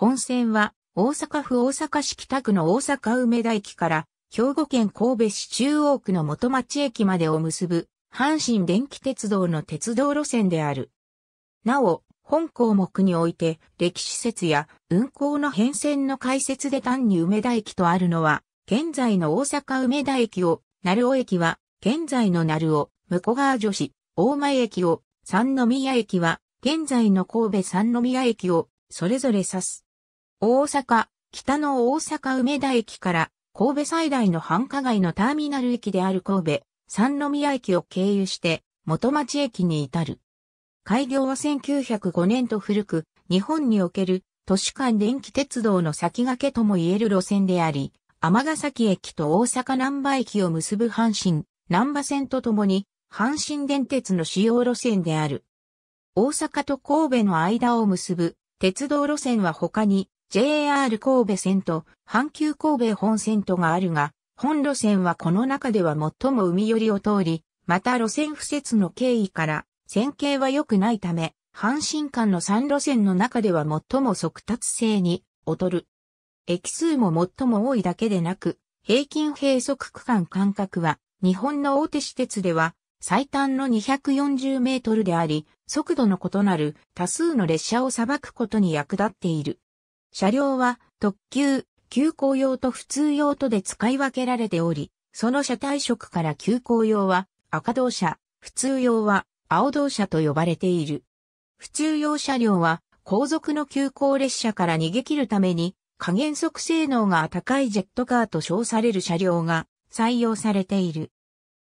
本線は大阪府大阪市北区の大阪梅田駅から兵庫県神戸市中央区の元町駅までを結ぶ阪神電気鉄道の鉄道路線である。なお、本項目において歴史説や運行の変遷の解説で単に梅田駅とあるのは、現在の大阪梅田駅を、鳴尾駅は、現在の鳴尾、向川女子、大前駅を、三宮駅は、現在の神戸三宮駅を、それぞれ指す。大阪、北の大阪梅田駅から神戸最大の繁華街のターミナル駅である神戸、三宮駅を経由して元町駅に至る。開業は1905年と古く、日本における都市間電気鉄道の先駆けとも言える路線であり、ヶ崎駅と大阪南波駅を結ぶ阪神、南波線とともに、阪神電鉄の主要路線である。大阪と神戸の間を結ぶ鉄道路線は他に、JR 神戸線と阪急神戸本線とがあるが、本路線はこの中では最も海寄りを通り、また路線不設の経緯から、線形は良くないため、阪神間の3路線の中では最も速達性に劣る。駅数も最も多いだけでなく、平均閉塞区間間隔は、日本の大手私鉄では、最短の240メートルであり、速度の異なる多数の列車を裁くことに役立っている。車両は特急、急行用と普通用とで使い分けられており、その車体色から急行用は赤同車、普通用は青同車と呼ばれている。普通用車両は後続の急行列車から逃げ切るために加減速性能が高いジェットカーと称される車両が採用されている。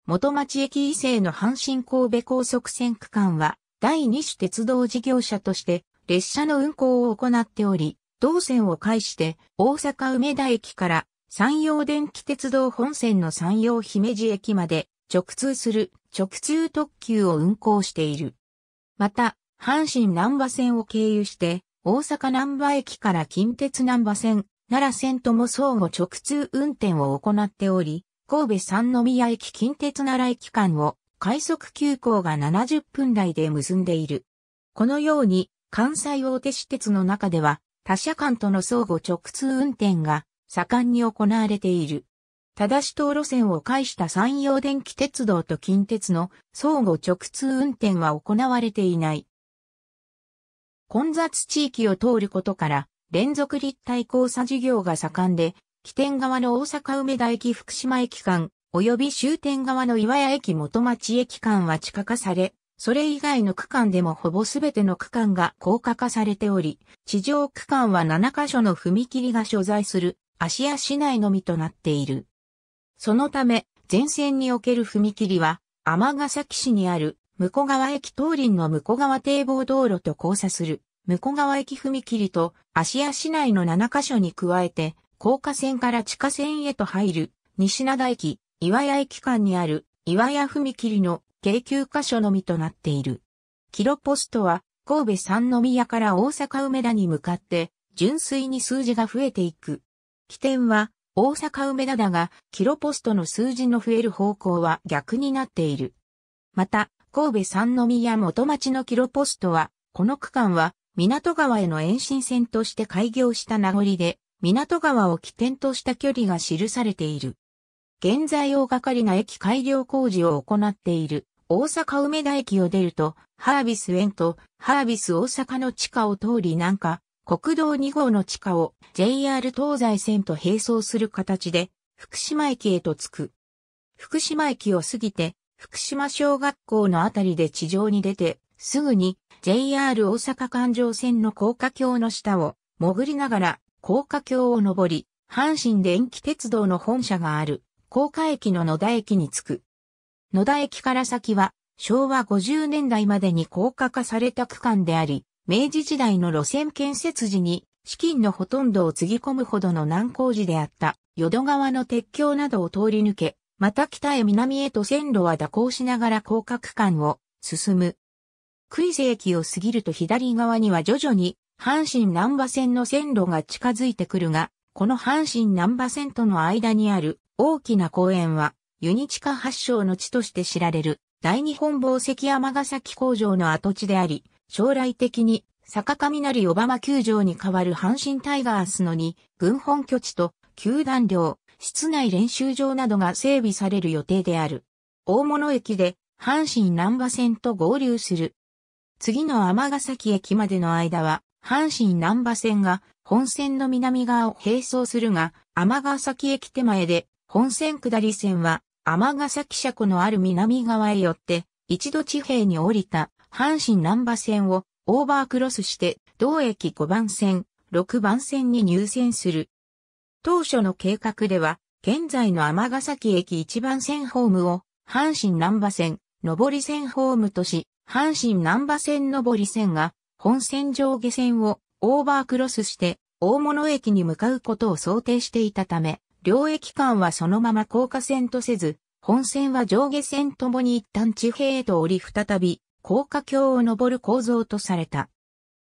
元町駅以西の阪神神戸高速線区間は第二種鉄道事業者として列車の運行を行っており、同線を介して大阪梅田駅から山陽電気鉄道本線の山陽姫路駅まで直通する直通特急を運行している。また、阪神南波線を経由して大阪南波駅から近鉄南波線、奈良線とも相互直通運転を行っており、神戸三宮駅近鉄奈良駅間を快速急行が70分台で結んでいる。このように関西大手私鉄の中では他社間との相互直通運転が盛んに行われている。ただし道路線を介した山陽電気鉄道と近鉄の相互直通運転は行われていない。混雑地域を通ることから連続立体交差事業が盛んで、起点側の大阪梅田駅福島駅間、及び終点側の岩屋駅元町駅間は地下化され、それ以外の区間でもほぼすべての区間が高架化されており、地上区間は7カ所の踏切が所在する芦屋市内のみとなっている。そのため、前線における踏切は、尼崎市にある向川駅東林の向川堤防道路と交差する向川駅踏切と芦屋市内の7カ所に加えて、高架線から地下線へと入る西灘駅、岩屋駅間にある岩屋踏切の計9カ所のみとなっている。キロポストは神戸三宮から大阪梅田に向かって純粋に数字が増えていく。起点は大阪梅田だが、キロポストの数字の増える方向は逆になっている。また、神戸三宮元町のキロポストは、この区間は港川への延伸線として開業した名残で、港川を起点とした距離が記されている。現在大掛かりな駅改良工事を行っている。大阪梅田駅を出ると、ハービス園とハービス大阪の地下を通り南下、国道2号の地下を JR 東西線と並走する形で、福島駅へと着く。福島駅を過ぎて、福島小学校のあたりで地上に出て、すぐに JR 大阪環状線の高架橋の下を潜りながら高架橋を登り、阪神電気鉄道の本社がある高架駅の野田駅に着く。野田駅から先は昭和50年代までに高架化された区間であり、明治時代の路線建設時に資金のほとんどをつぎ込むほどの難工事であった淀川の鉄橋などを通り抜け、また北へ南へと線路は蛇行しながら高架区間を進む。杭瀬駅を過ぎると左側には徐々に阪神南波線の線路が近づいてくるが、この阪神南波線との間にある大きな公園はユニチカ発祥の地として知られる大日本紡績山ヶ崎工場の跡地であり、将来的に坂上なり小浜球場に代わる阪神タイガースのに、軍本拠地と球団寮、室内練習場などが整備される予定である。大物駅で阪神南波線と合流する。次の天ヶ崎駅までの間は、阪神南波線が本線の南側を並走するが、天ヶ崎駅手前で本線下り線は尼崎車庫のある南側へ寄って、一度地平に降りた阪神南波線をオーバークロスして同駅5番線、6番線に入線する。当初の計画では、現在の尼崎駅1番線ホームを阪神南波線、上り線ホームとし、阪神南波線上り線が本線上下線をオーバークロスして大物駅に向かうことを想定していたため、両駅間はそのまま高架線とせず、本線は上下線ともに一旦地平へと降り再び、高架橋を登る構造とされた。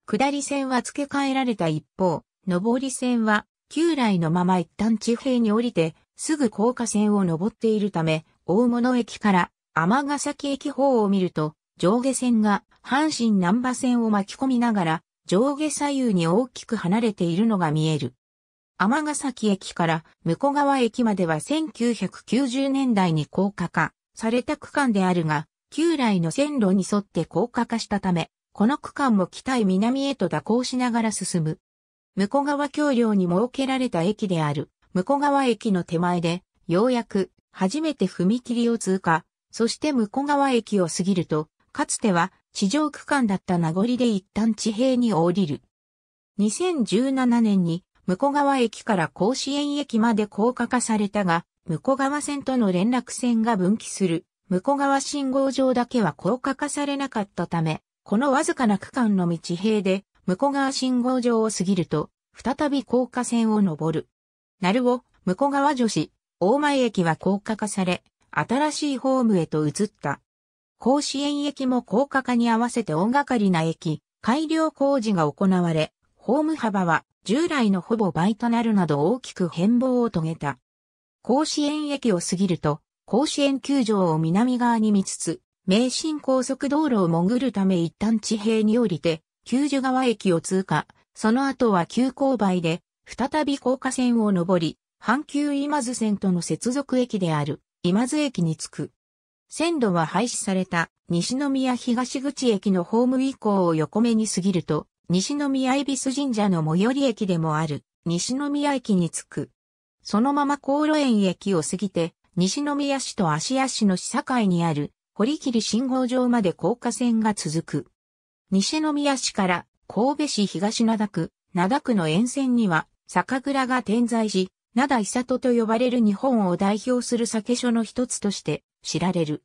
下り線は付け替えられた一方、上り線は旧来のまま一旦地平に降りて、すぐ高架線を登っているため、大物駅から天ヶ崎駅方を見ると、上下線が阪神南波線を巻き込みながら、上下左右に大きく離れているのが見える。ヶ崎駅から向川駅までは1990年代に高架化された区間であるが、旧来の線路に沿って高架化したため、この区間も北へ南へと蛇行しながら進む。向川橋梁に設けられた駅である向川駅の手前で、ようやく初めて踏切を通過、そして向川駅を過ぎると、かつては地上区間だった名残で一旦地平に降りる。2017年に向川駅から甲子園駅まで高架化されたが、向川線との連絡線が分岐する、向川信号場だけは高架化されなかったため、このわずかな区間の道平で、向川信号場を過ぎると、再び高架線を登る。鳴を、向川女子、大前駅は高架化され、新しいホームへと移った。甲子園駅も高架化に合わせて大掛かりな駅、改良工事が行われ、ホーム幅は従来のほぼ倍となるなど大きく変貌を遂げた。甲子園駅を過ぎると、甲子園球場を南側に見つつ、名神高速道路を潜るため一旦地平に降りて、九十川駅を通過、その後は急勾配で、再び高架線を上り、阪急今津線との接続駅である今津駅に着く。線路は廃止された西宮東口駅のホーム以降を横目に過ぎると、西宮恵比寿神社の最寄り駅でもある、西宮駅に着く。そのまま高路園駅を過ぎて、西宮市と芦屋市の市境にある、堀切信号場まで高架線が続く。西宮市から神戸市東灘区、灘区の沿線には酒蔵が点在し、灘伊里と呼ばれる日本を代表する酒所の一つとして知られる。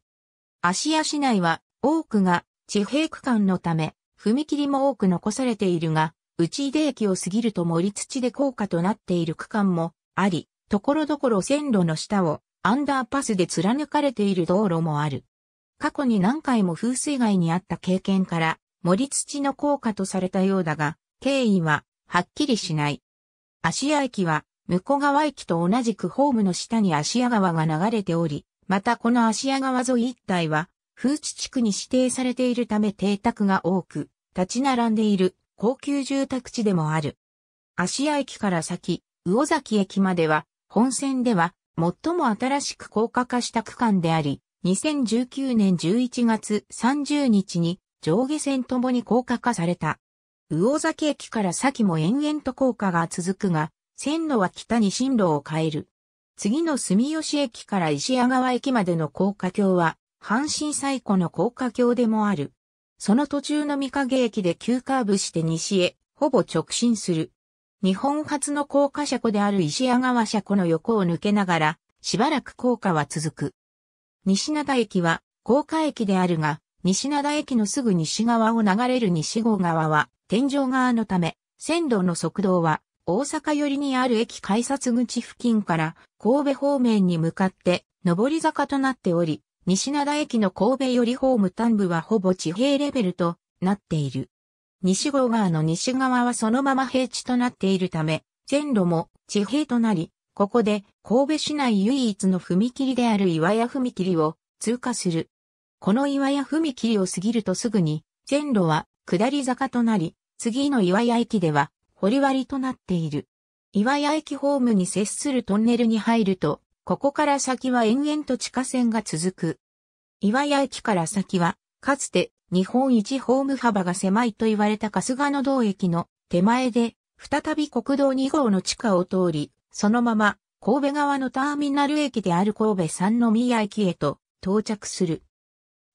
芦屋市内は多くが地平区間のため踏切も多く残されているが、内出駅を過ぎると森土で高架となっている区間もあり、ところどころ線路の下をアンダーパスで貫かれている道路もある。過去に何回も風水害にあった経験から、森土の効果とされたようだが、経緯ははっきりしない。芦屋駅は、向こう川駅と同じくホームの下に芦屋川が流れており、またこの芦屋川沿い一帯は、風地地区に指定されているため邸宅が多く、立ち並んでいる高級住宅地でもある。芦屋駅から先、魚崎駅までは、本線では最も新しく高架化した区間であり、2019年11月30日に上下線ともに高架化された。魚崎駅から先も延々と高架が続くが、線路は北に進路を変える。次の住吉駅から石屋川駅までの高架橋は、阪神最古の高架橋でもある。その途中の三影駅で急カーブして西へ、ほぼ直進する。日本初の高架車庫である石屋川車庫の横を抜けながら、しばらく高架は続く。西灘駅は高架駅であるが、西灘駅のすぐ西側を流れる西郷川は天井側のため、線路の側道は大阪寄りにある駅改札口付近から神戸方面に向かって上り坂となっており、西灘駅の神戸よりホーム端部はほぼ地平レベルとなっている。西郷川の西側はそのまま平地となっているため、線路も地平となり、ここで神戸市内唯一の踏切である岩屋踏切を通過する。この岩屋踏切を過ぎるとすぐに、線路は下り坂となり、次の岩屋駅ではり割となっている。岩屋駅ホームに接するトンネルに入ると、ここから先は延々と地下線が続く。岩屋駅から先は、かつて日本一ホーム幅が狭いと言われた春日野道駅の手前で、再び国道2号の地下を通り、そのまま神戸側のターミナル駅である神戸三宮駅へと到着する。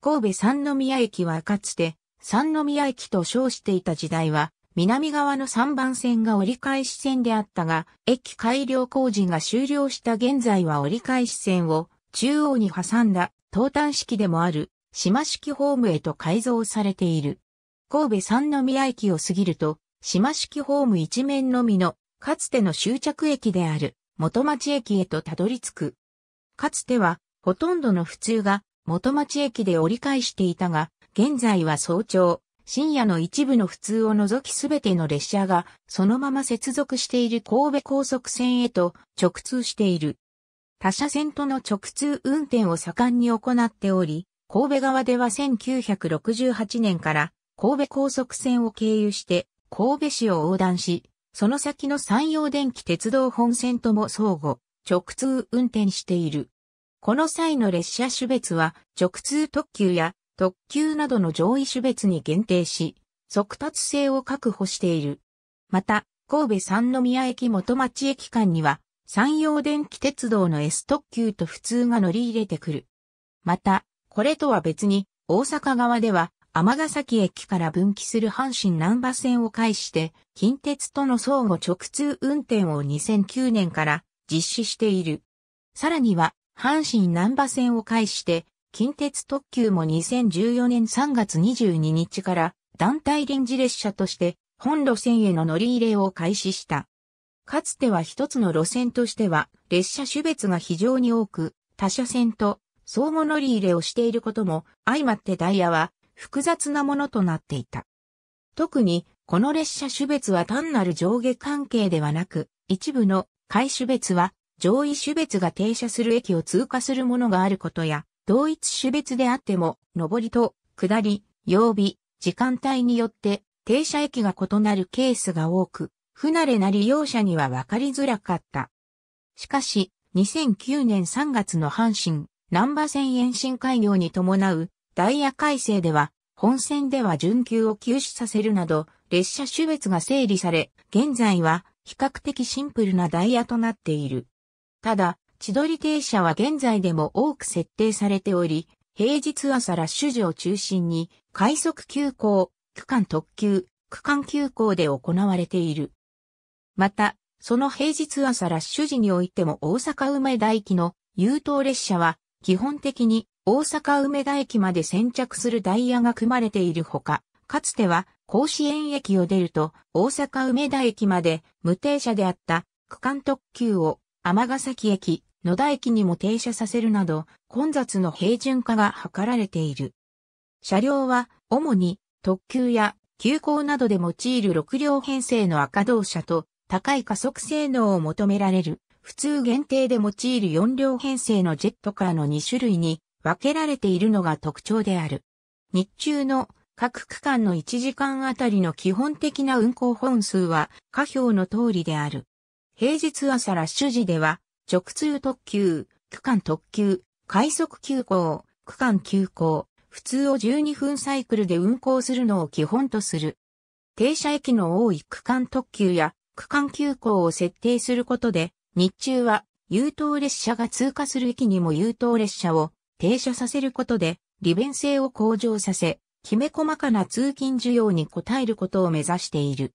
神戸三宮駅はかつて三宮駅と称していた時代は、南側の3番線が折り返し線であったが、駅改良工事が終了した現在は折り返し線を中央に挟んだ東端式でもある島式ホームへと改造されている。神戸三宮駅を過ぎると、島式ホーム一面のみの、かつての終着駅である元町駅へとたどり着く。かつては、ほとんどの普通が元町駅で折り返していたが、現在は早朝、深夜の一部の普通を除きすべての列車が、そのまま接続している神戸高速線へと直通している。他社線との直通運転を盛んに行っており、神戸側では1968年から神戸高速線を経由して神戸市を横断し、その先の山陽電気鉄道本線とも相互、直通運転している。この際の列車種別は直通特急や特急などの上位種別に限定し、速達性を確保している。また、神戸三宮駅元町駅間には、山陽電気鉄道の S 特急と普通が乗り入れてくる。また、これとは別に、大阪側では、ヶ崎駅から分岐する阪神南波線を介して、近鉄との相互直通運転を2009年から実施している。さらには、阪神南波線を介して、近鉄特急も2014年3月22日から団体臨時列車として本路線への乗り入れを開始した。かつては一つの路線としては列車種別が非常に多く、他車線と相互乗り入れをしていることも相まってダイヤは複雑なものとなっていた。特にこの列車種別は単なる上下関係ではなく、一部の下位種別は上位種別が停車する駅を通過するものがあることや、同一種別であっても、上りと下り、曜日、時間帯によって停車駅が異なるケースが多く、不慣れな利用者には分かりづらかった。しかし、2009年3月の阪神、南波線延伸開業に伴うダイヤ改正では、本線では準急を休止させるなど、列車種別が整理され、現在は比較的シンプルなダイヤとなっている。ただ、千鳥停車は現在でも多く設定されており、平日朝ラッシュ時を中心に、快速急行、区間特急、区間急行で行われている。また、その平日朝ラッシュ時においても大阪梅田駅の優等列車は、基本的に大阪梅田駅まで先着するダイヤが組まれているほか、かつては甲子園駅を出ると大阪梅田駅まで無停車であった区間特急を尼崎駅、野田駅にも停車させるなど、混雑の平準化が図られている。車両は、主に、特急や、急行などで用いる6両編成の赤道車と、高い加速性能を求められる、普通限定で用いる4両編成のジェットカーの2種類に分けられているのが特徴である。日中の各区間の1時間あたりの基本的な運行本数は下表の通りである。平日朝ラッシュ時では直通特急、区間特急、快速急行、区間急行、普通を12分サイクルで運行するのを基本とする。停車駅の多い区間特急や区間急行を設定することで、日中は優等列車が通過する駅にも優等列車を停車させることで、利便性を向上させ、きめ細かな通勤需要に応えることを目指している。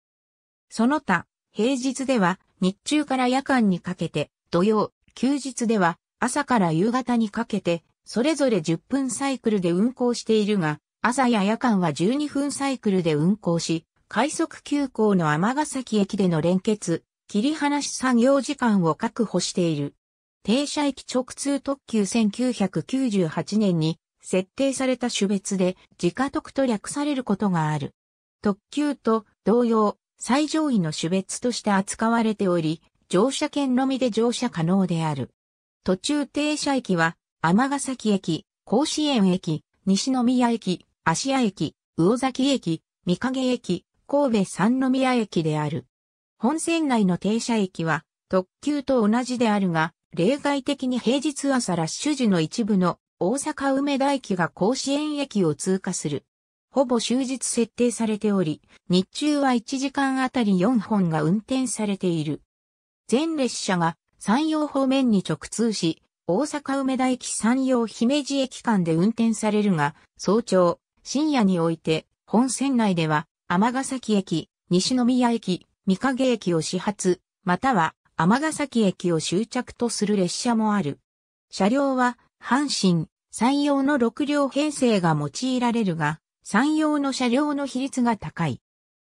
その他、平日では日中から夜間にかけて土曜、休日では朝から夕方にかけて、それぞれ10分サイクルで運行しているが、朝や夜間は12分サイクルで運行し、快速急行の尼崎駅での連結、切り離し作業時間を確保している。停車駅直通特急1998年に設定された種別で自家特と略されることがある。特急と同様、最上位の種別として扱われており、乗車券のみで乗車可能である。途中停車駅は、尼崎駅、甲子園駅、西宮駅、芦屋駅、魚崎駅、三影駅、神戸三宮駅である。本線内の停車駅は、特急と同じであるが、例外的に平日朝ラッシュ時の一部の大阪梅田駅が甲子園駅を通過する。ほぼ終日設定されており、日中は1時間あたり4本が運転されている。全列車が山陽方面に直通し、大阪梅田駅山陽姫路駅間で運転されるが、早朝、深夜において、本線内では、尼崎駅、西宮駅、三影駅を始発、または尼崎駅を終着とする列車もある。車両は、阪神、山陽の6両編成が用いられるが、山陽の車両の比率が高い。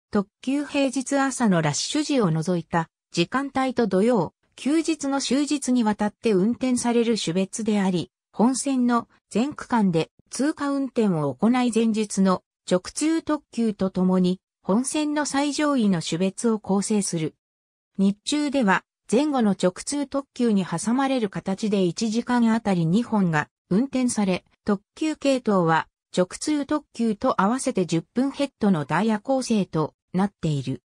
特急平日朝のラッシュ時を除いた時間帯と土曜、休日の終日にわたって運転される種別であり、本線の全区間で通過運転を行い前日の直通特急とともに本線の最上位の種別を構成する。日中では前後の直通特急に挟まれる形で1時間あたり2本が運転され、特急系統は直通特急と合わせて10分ヘッドのダイヤ構成となっている。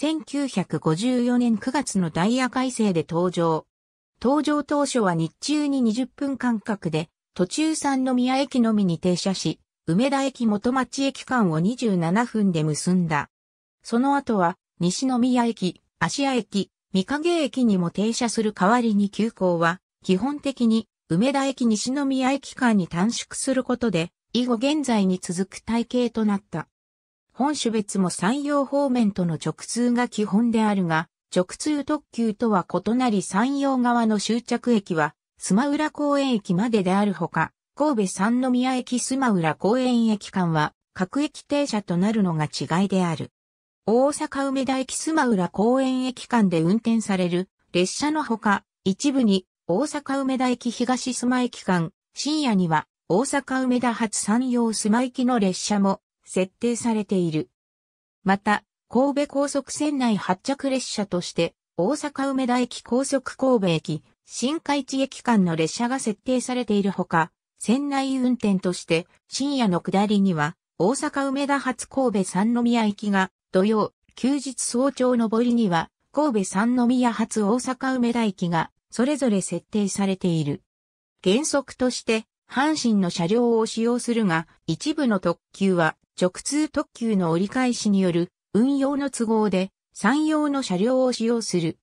1954年9月のダイヤ改正で登場。登場当初は日中に20分間隔で、途中三宮駅のみに停車し、梅田駅元町駅間を27分で結んだ。その後は、西宮駅、芦屋駅、三影駅にも停車する代わりに急行は、基本的に梅田駅西宮駅間に短縮することで、以後現在に続く体系となった。本種別も山陽方面との直通が基本であるが、直通特急とは異なり山陽側の終着駅は、スマウラ公園駅までであるほか、神戸三宮駅スマウラ公園駅間は、各駅停車となるのが違いである。大阪梅田駅スマウラ公園駅間で運転される列車のほか、一部に大阪梅田駅東須磨駅間、深夜には大阪梅田発山陽須磨駅の列車も設定されている。また、神戸高速線内発着列車として、大阪梅田駅高速神戸駅、新海地駅間の列車が設定されているほか、船内運転として、深夜の下りには、大阪梅田発神戸三宮駅が、土曜、休日早朝上りには、神戸三宮発大阪梅田駅が、それぞれ設定されている。原則として、阪神の車両を使用するが、一部の特急は、直通特急の折り返しによる運用の都合で山陽の車両を使用する。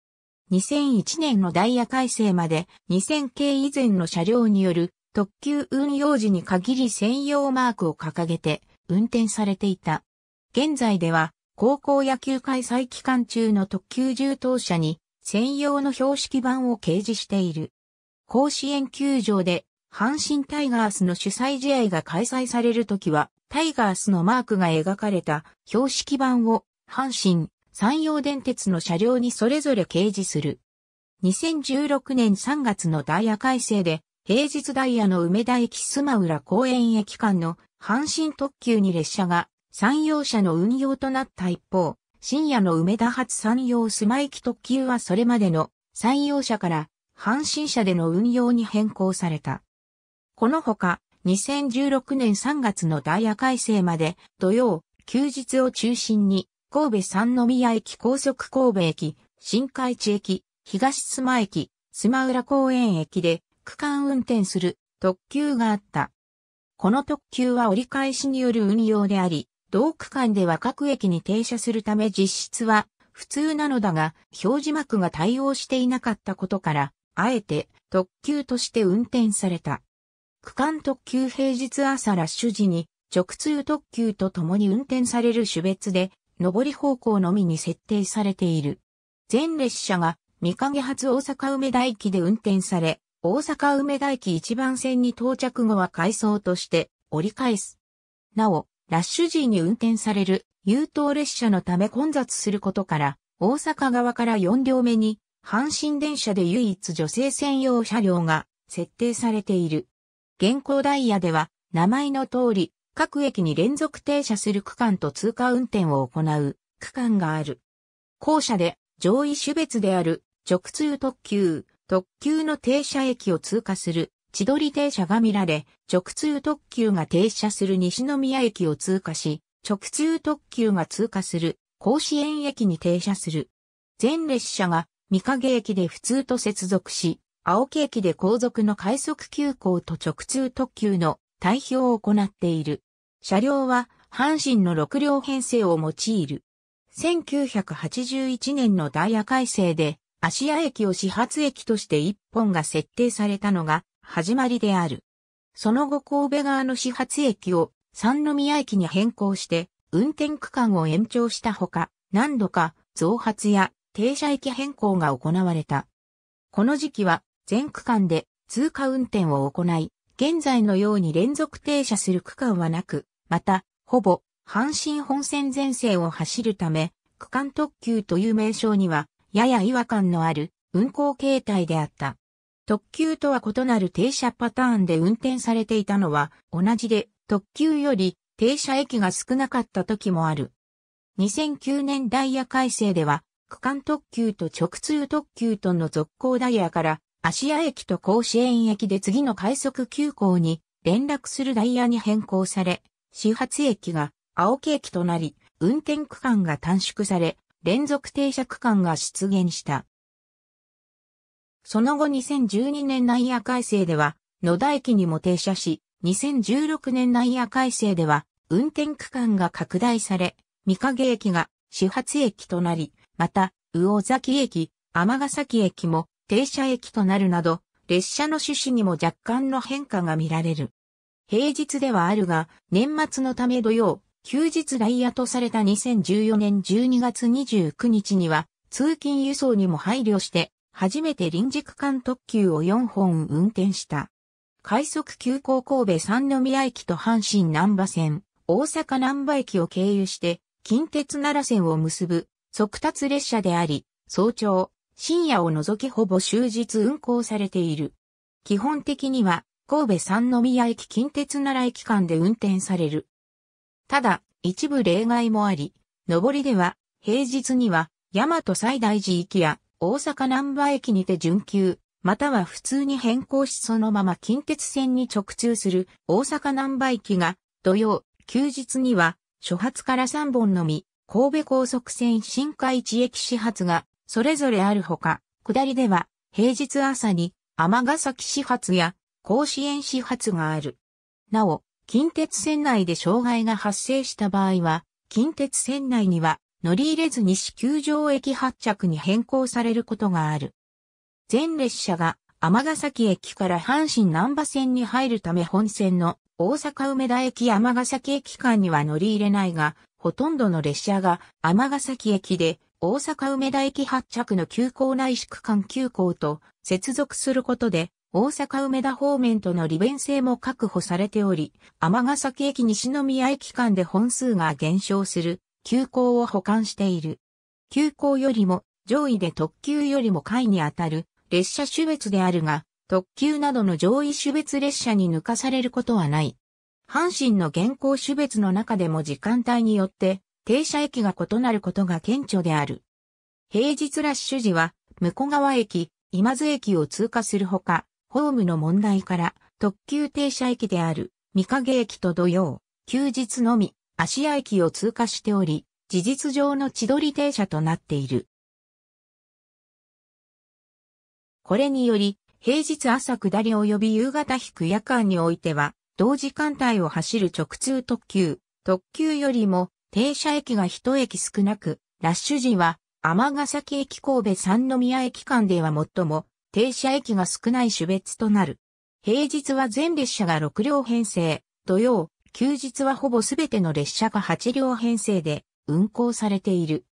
2001年のダイヤ改正まで2000系以前の車両による特急運用時に限り専用マークを掲げて運転されていた。現在では高校野球開催期間中の特急重当車に専用の標識板を掲示している。甲子園球場で阪神タイガースの主催試合が開催されるときは、タイガースのマークが描かれた標識板を阪神、山陽電鉄の車両にそれぞれ掲示する。2016年3月のダイヤ改正で、平日ダイヤの梅田駅須磨浦公園駅間の阪神特急に列車が山陽車の運用となった一方、深夜の梅田発山陽須磨駅特急はそれまでの山陽車から阪神車での運用に変更された。このほか、2016年3月のダイヤ改正まで、土曜、休日を中心に、神戸三宮駅高速神戸駅、新海地駅、東須磨駅、須磨浦公園駅で区間運転する特急があった。この特急は折り返しによる運用であり、同区間では各駅に停車するため実質は普通なのだが、表示幕が対応していなかったことから、あえて特急として運転された。区間特急平日朝ラッシュ時に直通特急と共に運転される種別で、上り方向のみに設定されている。全列車が三影発大阪梅田駅で運転され、大阪梅田駅1番線に到着後は回送として折り返す。なお、ラッシュ時に運転される優等列車のため混雑することから、大阪側から4両目に、阪神電車で唯一女性専用車両が設定されている。現行ダイヤでは、名前の通り、各駅に連続停車する区間と通過運転を行う区間がある。校舎で上位種別である直通特急、特急の停車駅を通過する千鳥停車が見られ、直通特急が停車する西宮駅を通過し、直通特急が通過する甲子園駅に停車する。全列車が三影駅で普通と接続し、青木駅で後続の快速急行と直通特急の対比を行っている。車両は阪神の6両編成を用いる。1981年のダイヤ改正で、芦屋駅を始発駅として1本が設定されたのが始まりである。その後神戸側の始発駅を三宮駅に変更して、運転区間を延長したほか、何度か増発や停車駅変更が行われた。この時期は全区間で通過運転を行い、現在のように連続停車する区間はなく、また、ほぼ、阪神本線全線を走るため、区間特急という名称には、やや違和感のある運行形態であった。特急とは異なる停車パターンで運転されていたのは、同じで特急より停車駅が少なかった時もある。2009年ダイヤ改正では、区間特急と直通特急との続行ダイヤから芦屋駅と甲子園駅で次の快速急行に連絡するダイヤに変更され、始発駅が青木駅となり、運転区間が短縮され、連続停車区間が出現した。その後2012年内野改正では、野田駅にも停車し、2016年内野改正では、運転区間が拡大され、三影駅が始発駅となり、また、魚崎駅、天ヶ崎駅も停車駅となるなど、列車の趣旨にも若干の変化が見られる。平日ではあるが、年末のため土曜、休日ライヤとされた2014年12月29日には、通勤輸送にも配慮して、初めて臨時区間特急を4本運転した。快速急行神戸三宮駅と阪神南波線、大阪南波駅を経由して、近鉄奈良線を結ぶ、速達列車であり、早朝、深夜を除きほぼ終日運行されている。基本的には、神戸三宮駅近鉄奈良駅間で運転される。ただ、一部例外もあり、上りでは、平日には、大和西大寺行きや、大阪南波駅にて準急、または普通に変更しそのまま近鉄線に直通する大阪南波駅が、土曜、休日には、初発から3本のみ、神戸高速線新海地駅始発がそれぞれあるほか、下りでは、平日朝に、尼ヶ崎始発や、甲子園始発がある。なお、近鉄線内で障害が発生した場合は、近鉄線内には、乗り入れず西球場駅発着に変更されることがある。全列車が、尼ヶ崎駅から阪神南波線に入るため本線の大阪梅田駅尼ヶ崎駅間には乗り入れないが、ほとんどの列車が尼ヶ崎駅で大阪梅田駅発着の急行内市区間急行と接続することで、大阪梅田方面との利便性も確保されており、尼崎駅西宮駅間で本数が減少する、急行を保管している。急行よりも上位で特急よりも下位にあたる列車種別であるが、特急などの上位種別列車に抜かされることはない。阪神の現行種別の中でも時間帯によって停車駅が異なることが顕著である。平日ラッシュ時は、向川駅、今津駅を通過するほか、ホームの問題から、特急停車駅である、三影駅と土曜、休日のみ、芦屋駅を通過しており、事実上の千鳥停車となっている。これにより、平日朝下り及び夕方引く夜間においては、同時間帯を走る直通特急、特急よりも停車駅が一駅少なく、ラッシュ時は、尼崎駅神戸三宮駅間では最も、停車駅が少ない種別となる。平日は全列車が6両編成、土曜、休日はほぼすべての列車が8両編成で運行されている。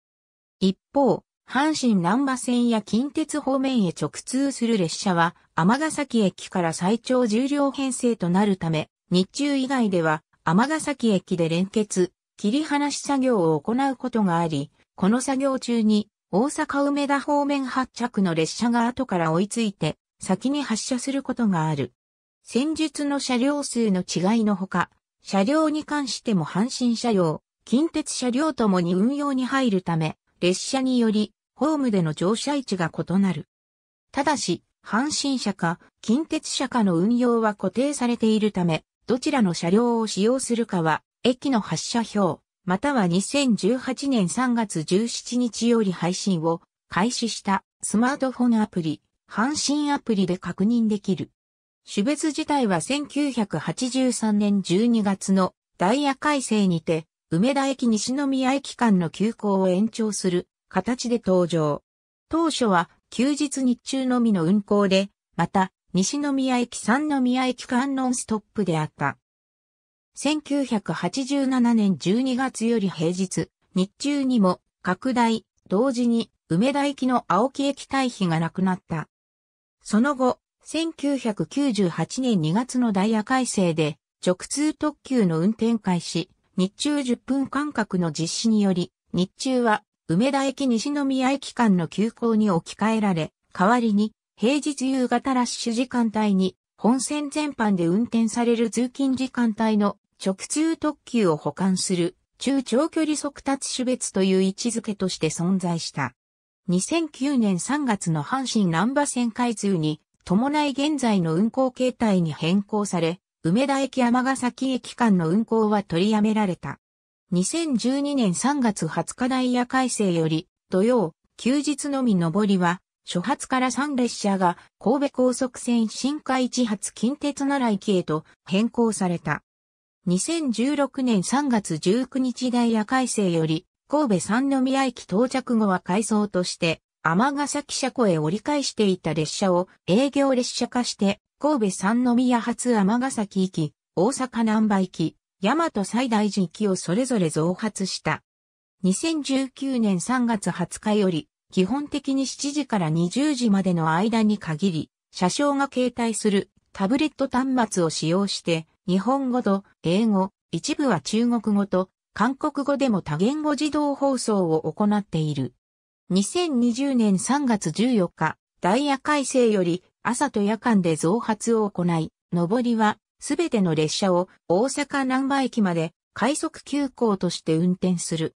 一方、阪神南波線や近鉄方面へ直通する列車は、尼崎駅から最長10両編成となるため、日中以外では、尼崎駅で連結、切り離し作業を行うことがあり、この作業中に大阪梅田方面発着の列車が後から追いついて先に発車することがある。戦術の車両数の違いのほか、車両に関しても阪神車両、近鉄車両ともに運用に入るため、列車によりホームでの乗車位置が異なる。ただし、阪神車か近鉄車かの運用は固定されているため、どちらの車両を使用するかは駅の発車表、または2018年3月17日より配信を開始したスマートフォンアプリ、阪神アプリで確認できる。種別自体は1983年12月のダイヤ改正にて、梅田駅西宮駅間の休校を延長する形で登場。当初は休日日中のみの運行で、また西宮駅三宮駅ノンストップであった。1987年12月より平日、日中にも拡大、同時に梅田行きの青木駅対比がなくなった。その後、1998年2月のダイヤ改正で直通特急の運転開始、日中10分間隔の実施により、日中は梅田駅西宮駅間の急行に置き換えられ、代わりに平日夕方ラッシュ時間帯に本線全般で運転される通勤時間帯の直通特急を保管する中長距離速達種別という位置づけとして存在した。2009年3月の阪神南波線開通に伴い現在の運行形態に変更され、梅田駅山ヶ崎駅間の運行は取りやめられた。2012年3月20日ダイヤ改正より、土曜、休日のみ上りは、初発から3列車が神戸高速線新海地発近鉄奈良駅へと変更された。2016年3月19日ダイヤ改正より、神戸三宮駅到着後は改装として、天崎車庫へ折り返していた列車を営業列車化して、神戸三宮発天崎駅、大阪南波駅、大和最大寺駅をそれぞれ増発した。2019年3月20日より、基本的に7時から20時までの間に限り、車掌が携帯するタブレット端末を使用して、日本語と英語、一部は中国語と韓国語でも多言語自動放送を行っている。2020年3月14日、ダイヤ改正より朝と夜間で増発を行い、上りはすべての列車を大阪南波駅まで快速急行として運転する。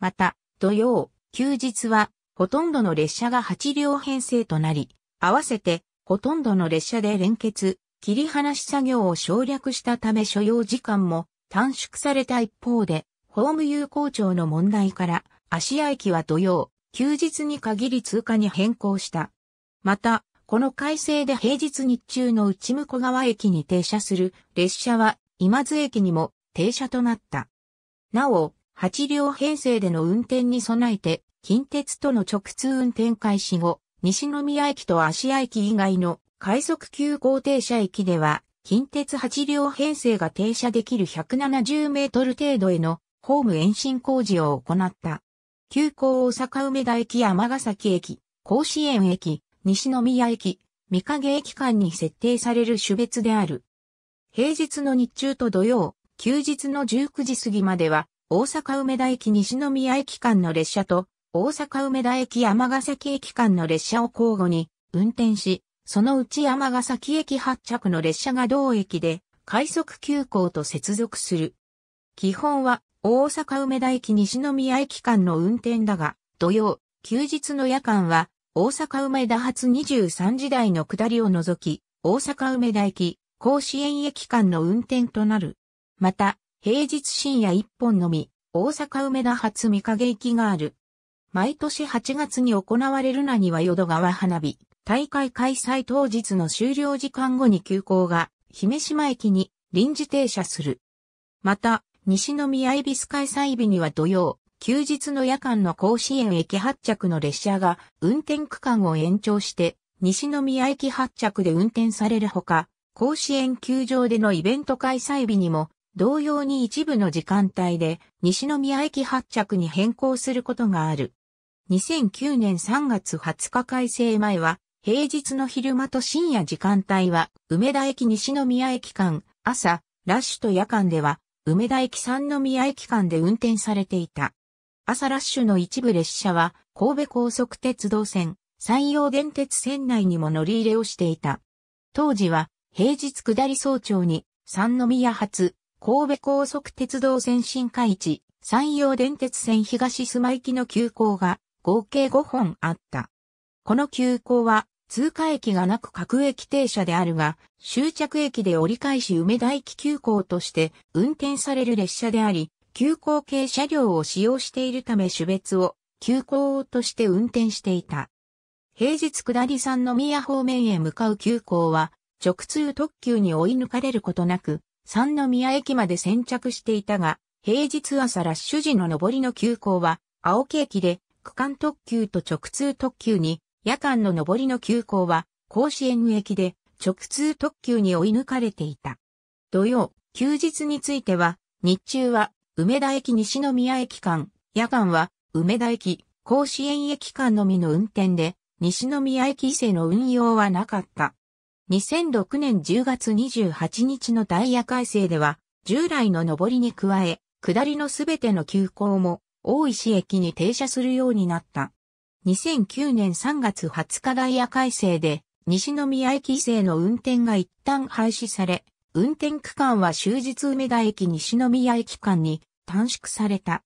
また、土曜、休日はほとんどの列車が8両編成となり、合わせてほとんどの列車で連結、切り離し作業を省略したため所要時間も短縮された一方で、ホーム有効庁の問題から、芦屋駅は土曜、休日に限り通過に変更した。また、この改正で平日日中の内向川駅に停車する列車は今津駅にも停車となった。なお、8両編成での運転に備えて、近鉄との直通運転開始後、西宮駅と芦屋駅以外の快速急行停車駅では、近鉄8両編成が停車できる170メートル程度へのホーム延伸工事を行った。急行大阪梅田駅や尼崎駅、甲子園駅、西宮駅、三影駅間に設定される種別である。平日の日中と土曜、休日の19時過ぎまでは、大阪梅田駅西宮駅間の列車と、大阪梅田駅山尼崎駅間の列車を交互に運転し、そのうちヶ崎駅発着の列車が同駅で、快速急行と接続する。基本は、大阪梅田駅西宮駅間の運転だが、土曜、休日の夜間は、大阪梅田発23時台の下りを除き、大阪梅田駅、甲子園駅間の運転となる。また、平日深夜1本のみ、大阪梅田発三影駅がある。毎年8月に行われるなには淀川花火。大会開催当日の終了時間後に急行が姫島駅に臨時停車する。また、西宮恵比寿開催日には土曜、休日の夜間の甲子園駅発着の列車が運転区間を延長して西宮駅発着で運転されるほか、甲子園球場でのイベント開催日にも同様に一部の時間帯で西宮駅発着に変更することがある。2009年3月20日改正前は平日の昼間と深夜時間帯は、梅田駅西宮駅間、朝、ラッシュと夜間では、梅田駅三宮駅間で運転されていた。朝ラッシュの一部列車は、神戸高速鉄道線、山陽電鉄線内にも乗り入れをしていた。当時は、平日下り早朝に、三宮発、神戸高速鉄道線新海地、山陽電鉄線東須磨行きの急行が、合計5本あった。この急行は、通過駅がなく各駅停車であるが、終着駅で折り返し梅田駅急行として運転される列車であり、急行系車両を使用しているため種別を急行として運転していた。平日下り三宮方面へ向かう急行は、直通特急に追い抜かれることなく、三宮駅まで先着していたが、平日朝ラッシュ時の上りの急行は、青木駅で区間特急と直通特急に夜間の上りの急行は、甲子園駅で直通特急に追い抜かれていた。土曜、休日については、日中は梅田駅西宮駅間、夜間は梅田駅、甲子園駅間のみの運転で、西宮駅伊勢の運用はなかった。2006年10月28日のダイヤ改正では、従来の上りに加え、下りのすべての急行も、大石駅に停車するようになった。2009年3月20日ダイヤ改正で、西宮駅勢の運転が一旦廃止され、運転区間は終日梅田駅西宮駅間に短縮された。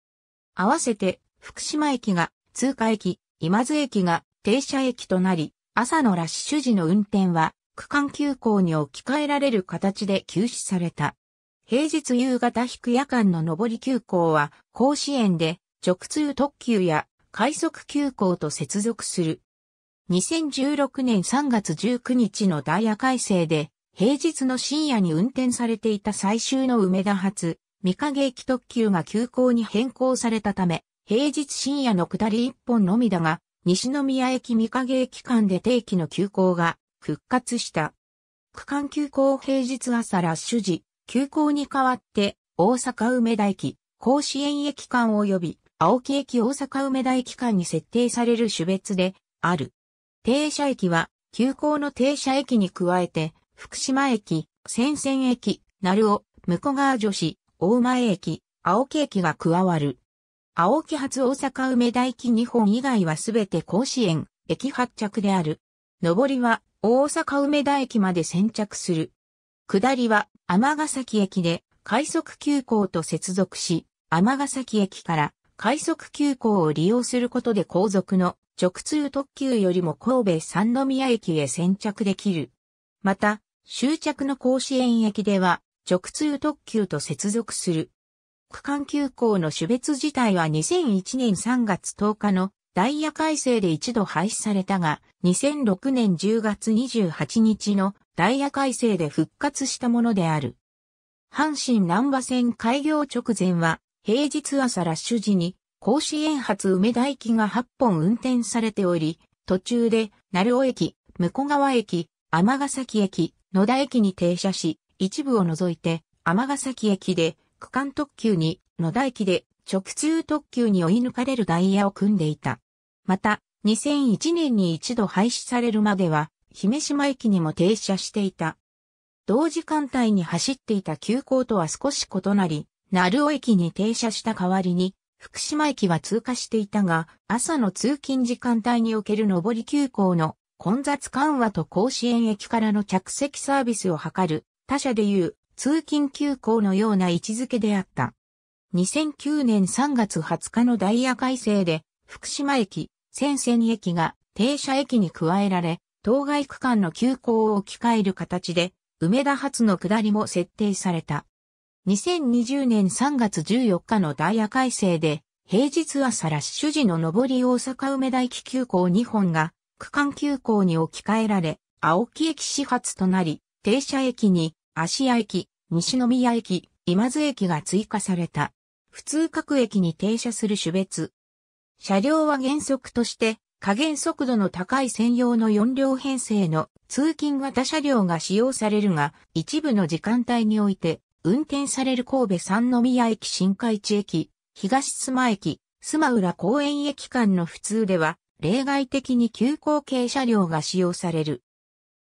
合わせて、福島駅が通過駅、今津駅が停車駅となり、朝のラッシュ時の運転は区間急行に置き換えられる形で休止された。平日夕方引く夜間の上り急行は甲子園で直通特急や快速急行と接続する。2016年3月19日のダイヤ改正で、平日の深夜に運転されていた最終の梅田発、三影駅特急が急行に変更されたため、平日深夜の下り一本のみだが、西宮駅三影駅間で定期の急行が復活した。区間急行平日朝ラッシュ時、急行に代わって大阪梅田駅、甲子園駅間及び青木駅大阪梅田駅間に設定される種別である。停車駅は、急行の停車駅に加えて、福島駅、仙仙駅、鳴尾、向川女子、大前駅、青木駅が加わる。青木発大阪梅田駅2本以外はすべて甲子園、駅発着である。上りは、大阪梅田駅まで先着する。下りは、尼崎駅で、快速急行と接続し、尼崎駅から快速急行を利用することで後続の直通特急よりも神戸三宮駅へ先着できる。また、終着の甲子園駅では直通特急と接続する。区間急行の種別自体は2001年3月10日のダイヤ改正で一度廃止されたが、2006年10月28日のダイヤ改正で復活したものである。阪神南波線開業直前は平日朝ラッシュ時に、甲子園発梅田行きが8本運転されており、途中で、鳴尾駅、向川駅、尼崎駅、野田駅に停車し、一部を除いて、尼崎駅で、区間特急に、野田駅で、直通特急に追い抜かれるダイヤを組んでいた。また、2001年に一度廃止されるまでは、姫島駅にも停車していた。同時間帯に走っていた急行とは少し異なり、鳴尾駅に停車した代わりに、福島駅は通過していたが、朝の通勤時間帯における上り急行の混雑緩和と甲子園駅からの着席サービスを図る、他社でいう通勤急行のような位置づけであった。2009年3月20日のダイヤ改正で、福島駅、仙仙駅が停車駅に加えられ、当該区間の急行を置き換える形で、梅田発の下りも設定された。2020年3月14日のダイヤ改正で、平日朝ラッシュ時の上り大阪梅田駅急行2本が、区間急行に置き換えられ、青木駅始発となり、停車駅に、芦屋駅、西宮駅、今津駅が追加された。普通各駅に停車する種別。車両は原則として、加減速度の高い専用の4両編成の通勤型車両が使用されるが、一部の時間帯において、運転される神戸三宮駅新海地駅、東須磨駅、須磨浦公園駅間の普通では、例外的に急行系車両が使用される。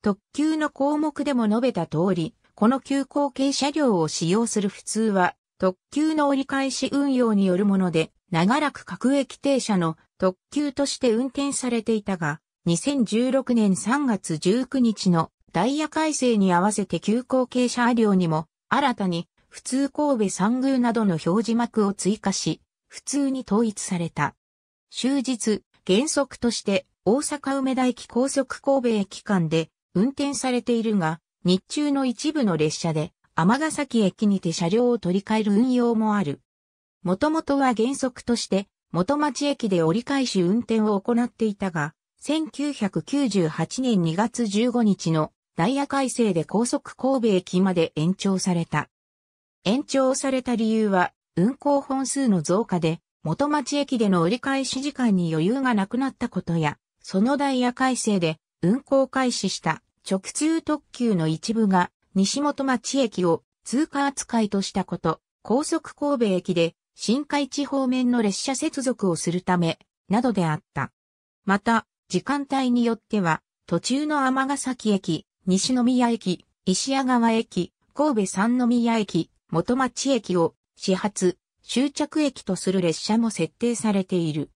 特急の項目でも述べた通り、この急行系車両を使用する普通は、特急の折り返し運用によるもので、長らく各駅停車の特急として運転されていたが、2016年3月19日のダイヤ改正に合わせて急行系車両にも新たに、普通神戸三宮などの表示幕を追加し、普通に統一された。終日、原則として大阪梅田駅高速神戸駅間で運転されているが、日中の一部の列車で尼崎駅にて車両を取り替える運用もある。もともとは原則として元町駅で折り返し運転を行っていたが、1998年2月15日のダイヤ改正で高速神戸駅まで延長された。延長された理由は、運行本数の増加で、元町駅での折り返し時間に余裕がなくなったことや、そのダイヤ改正で運行開始した直通特急の一部が西元町駅を通過扱いとしたこと、高速神戸駅で新海地方面の列車接続をするため、などであった。また、時間帯によっては、途中の天ヶ崎駅、西宮駅、石屋川駅、神戸三宮駅、元町駅を始発、終着駅とする列車も設定されている。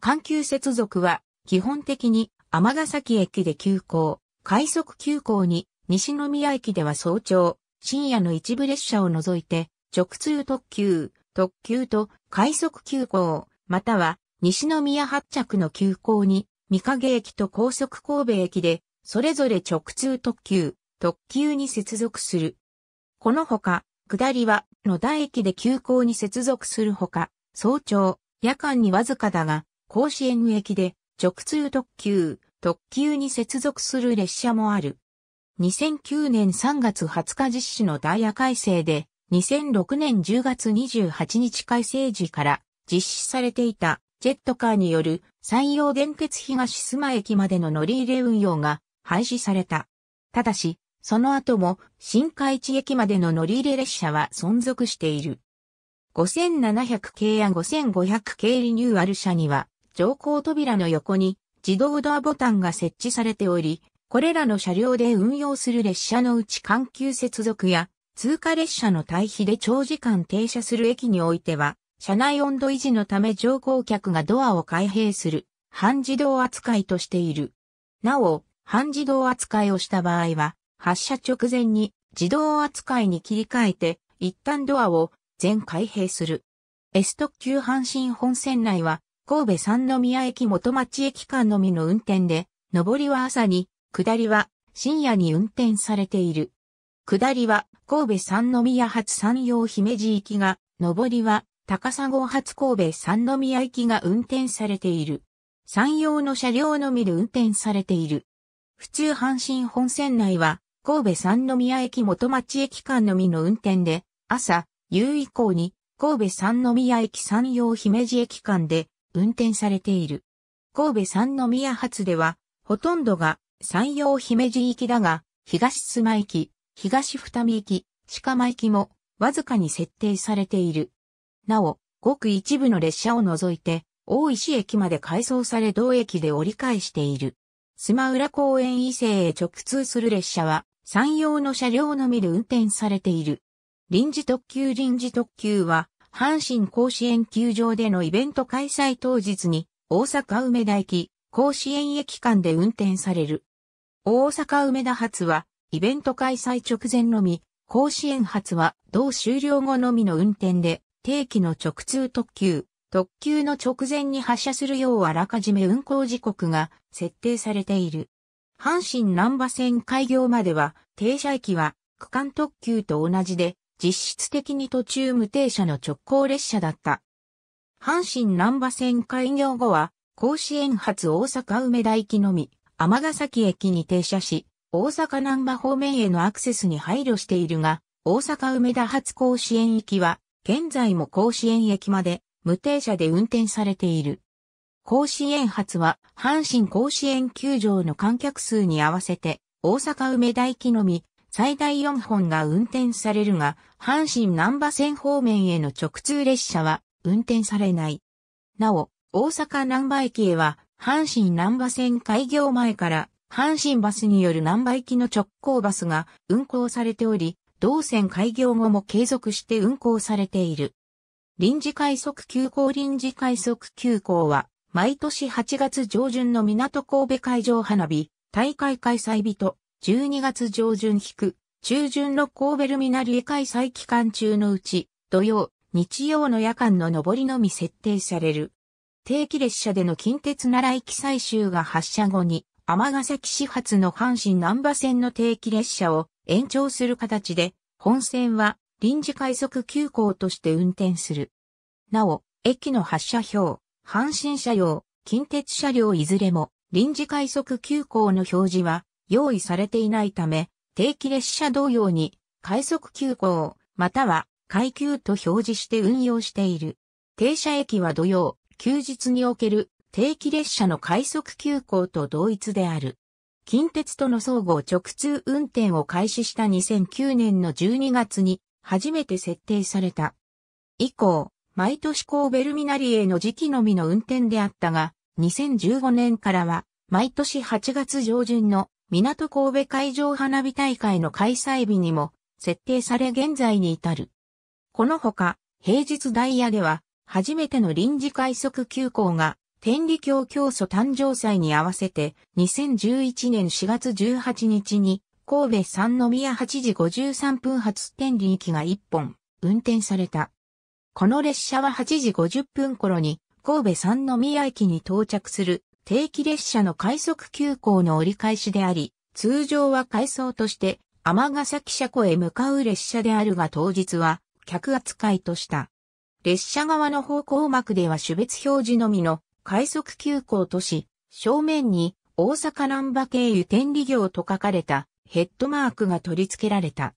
環球接続は基本的に尼崎駅で急行、快速急行に西宮駅では早朝、深夜の一部列車を除いて直通特急、特急と快速急行、または西宮発着の急行に三影駅と高速神戸駅でそれぞれ直通特急、特急に接続する。このほか、下りは野田駅で急行に接続するほか、早朝、夜間にわずかだが、甲子園駅で直通特急、特急に接続する列車もある。2009年3月20日実施のダイヤ改正で、2006年10月28日改正時から実施されていたジェットカーによる山陽電鉄東須磨駅までの乗り入れ運用が廃止された。ただし、その後も新海地駅までの乗り入れ列車は存続している。5700系や5500系リニューアル車には乗降扉の横に自動ドアボタンが設置されており、これらの車両で運用する列車のうち環球接続や通過列車の対比で長時間停車する駅においては、車内温度維持のため乗降客がドアを開閉する、半自動扱いとしている。なお、半自動扱いをした場合は、発車直前に自動扱いに切り替えて、一旦ドアを全開閉する。S 特急阪神本線内は、神戸三宮駅元町駅間のみの運転で、上りは朝に、下りは深夜に運転されている。下りは神戸三宮発山陽姫路行きが、上りは高砂号発神戸三宮行きが運転されている。山陽の車両のみで運転されている。府中阪神本線内は、神戸三宮駅元町駅間のみの運転で、朝、夕以降に、神戸三宮駅山陽姫路駅間で運転されている。神戸三宮発では、ほとんどが山陽姫路行きだが、東須磨駅、東二見駅、鹿間駅もわずかに設定されている。なお、ごく一部の列車を除いて、大石駅まで改装され同駅で折り返している。須磨浦公園異性へ直通する列車は、山陽の車両のみで運転されている。臨時特急臨時特急は、阪神甲子園球場でのイベント開催当日に、大阪梅田駅、甲子園駅間で運転される。大阪梅田発は、イベント開催直前のみ、甲子園発は、同終了後のみの運転で、定期の直通特急、特急の直前に発車するようあらかじめ運行時刻が設定されている。阪神南波線開業までは停車駅は区間特急と同じで実質的に途中無停車の直行列車だった。阪神南波線開業後は甲子園発大阪梅田行きのみ尼崎駅に停車し大阪南波方面へのアクセスに配慮しているが大阪梅田発甲子園行きは現在も甲子園駅まで無停車で運転されている。甲子園発は、阪神甲子園球場の観客数に合わせて、大阪梅田行きのみ、最大4本が運転されるが、阪神南波線方面への直通列車は運転されない。なお、大阪南波駅へは、阪神南波線開業前から、阪神バスによる南波行きの直行バスが運行されており、同線開業後も継続して運行されている。臨時快速急行臨時快速急行は、毎年8月上旬の港神戸海上花火、大会開催日と、12月上旬引く、中旬の神戸ルミナリエ開催期間中のうち、土曜、日曜の夜間の上りのみ設定される。定期列車での近鉄奈良行き最終が発車後に、ヶ崎始発の阪神南波線の定期列車を延長する形で、本線は臨時快速急行として運転する。なお、駅の発車表、阪神車両、近鉄車両いずれも臨時快速急行の表示は用意されていないため、定期列車同様に快速急行、または階級と表示して運用している。停車駅は土曜、休日における定期列車の快速急行と同一である。近鉄との総合直通運転を開始した2009年の12月に初めて設定された。以降、毎年神戸ルミナリエの時期のみの運転であったが、2015年からは、毎年8月上旬の港神戸海上花火大会の開催日にも設定され現在に至る。このほか、平日ダイヤでは、初めての臨時快速急行が、天理教教祖誕生祭に合わせて、2011年4月18日に、神戸三宮8時53分発天理行きが1本、運転された。この列車は8時50分頃に、神戸三宮駅に到着する定期列車の快速急行の折り返しであり、通常は回送としてヶ崎車庫へ向かう列車であるが当日は客扱いとした。列車側の方向幕では種別表示のみの快速急行とし、正面に大阪南波経由天理行と書かれたヘッドマークが取り付けられた。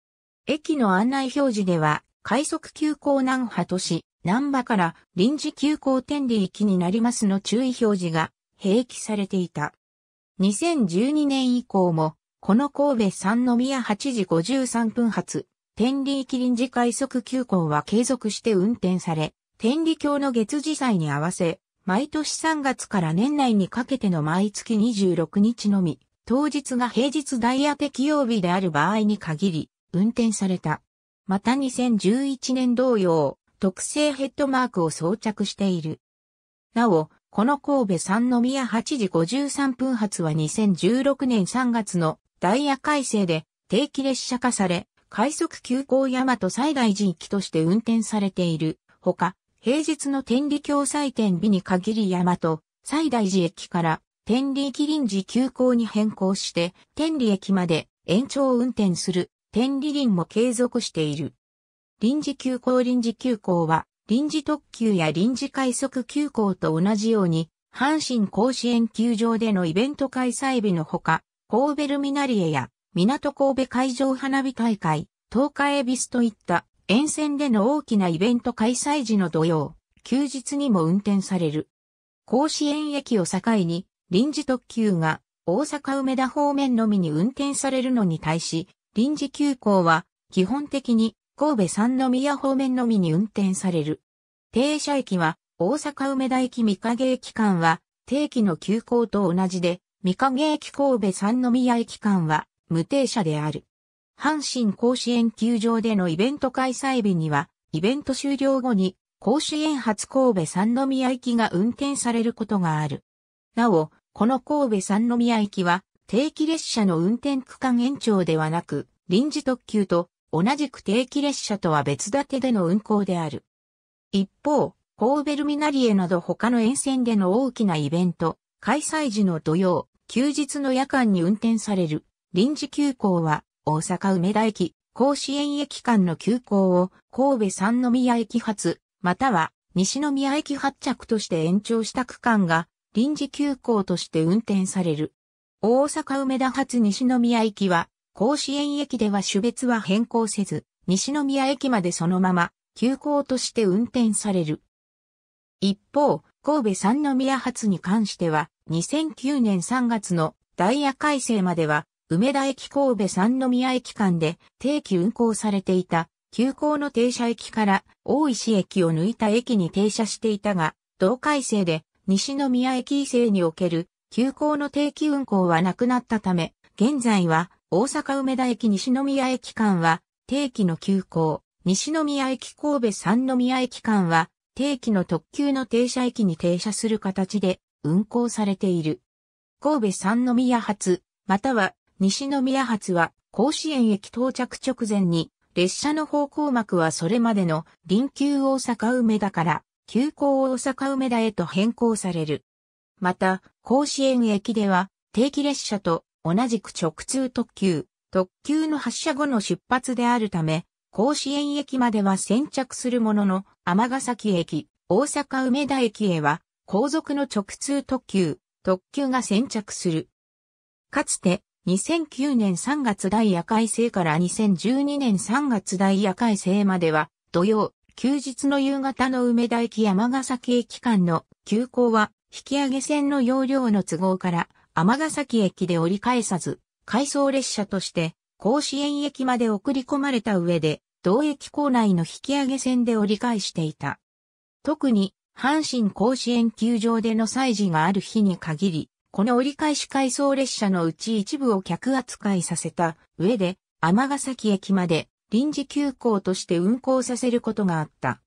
駅の案内表示では、快速急行南波都市、南波から臨時急行天理行きになりますの注意表示が併記されていた。2012年以降も、この神戸三宮8時53分発、天理行き臨時快速急行は継続して運転され、天理教の月次祭に合わせ、毎年3月から年内にかけての毎月26日のみ、当日が平日ダイヤ適用日である場合に限り、運転された。また2011年同様、特製ヘッドマークを装着している。なお、この神戸三宮8時53分発は2016年3月のダイヤ改正で定期列車化され、快速急行大和最大寺行きとして運転されている。ほか、平日の天理教祭典日に限り大和最大寺駅から天理駅臨時急行に変更して、天理駅まで延長運転する天理輪も継続している。臨時急行臨時急行は、臨時特急や臨時快速急行と同じように、阪神甲子園球場でのイベント開催日のほか、神戸ルミナリエや港神戸海上花火大会、東海エビスといった沿線での大きなイベント開催時の土曜、休日にも運転される。甲子園駅を境に臨時特急が大阪梅田方面のみに運転されるのに対し、臨時急行は基本的に神戸三宮方面のみに運転される。停車駅は大阪梅田駅三影駅間は定期の急行と同じで、三影駅神戸三宮駅間は無停車である。阪神甲子園球場でのイベント開催日には、イベント終了後に甲子園発神戸三宮駅が運転されることがある。なお、この神戸三宮行きは、定期列車の運転区間延長ではなく、臨時特急と同じく定期列車とは別立てでの運行である。一方、神戸ルミナリエなど他の沿線での大きなイベント、開催時の土曜、休日の夜間に運転される臨時急行は、大阪梅田駅、甲子園駅間の急行を神戸三宮駅発、または西宮駅発着として延長した区間が臨時休校として運転される。大阪梅田発西宮駅は、甲子園駅では種別は変更せず、西宮駅までそのまま、休校として運転される。一方、神戸三宮発に関しては、2009年3月のダイヤ改正までは、梅田駅神戸三宮駅間で定期運行されていた、急行の停車駅から大石駅を抜いた駅に停車していたが、同改正で西宮駅伊勢における急行の定期運行はなくなったため、現在は大阪梅田駅西宮駅間は定期の急行、西宮駅神戸三宮駅間は定期の特急の停車駅に停車する形で運行されている。神戸三宮発、または西宮発は甲子園駅到着直前に列車の方向幕はそれまでの臨急大阪梅田から急行大阪梅田へと変更される。また、甲子園駅では、定期列車と同じく直通特急、特急の発車後の出発であるため、甲子園駅までは先着するものの、尼崎駅、大阪梅田駅へは、後続の直通特急、特急が先着する。かつて、2009年3月大夜会制から2012年3月大夜会制までは、土曜、休日の夕方の梅田駅山ヶ崎駅間の急行は、引き上げ線の容量の都合から、天ヶ崎駅で折り返さず、回送列車として、甲子園駅まで送り込まれた上で、同駅構内の引き上げ線で折り返していた。特に、阪神甲子園球場での祭事がある日に限り、この折り返し回送列車のうち一部を客扱いさせた上で、天ヶ崎駅まで臨時休校として運行させることがあった。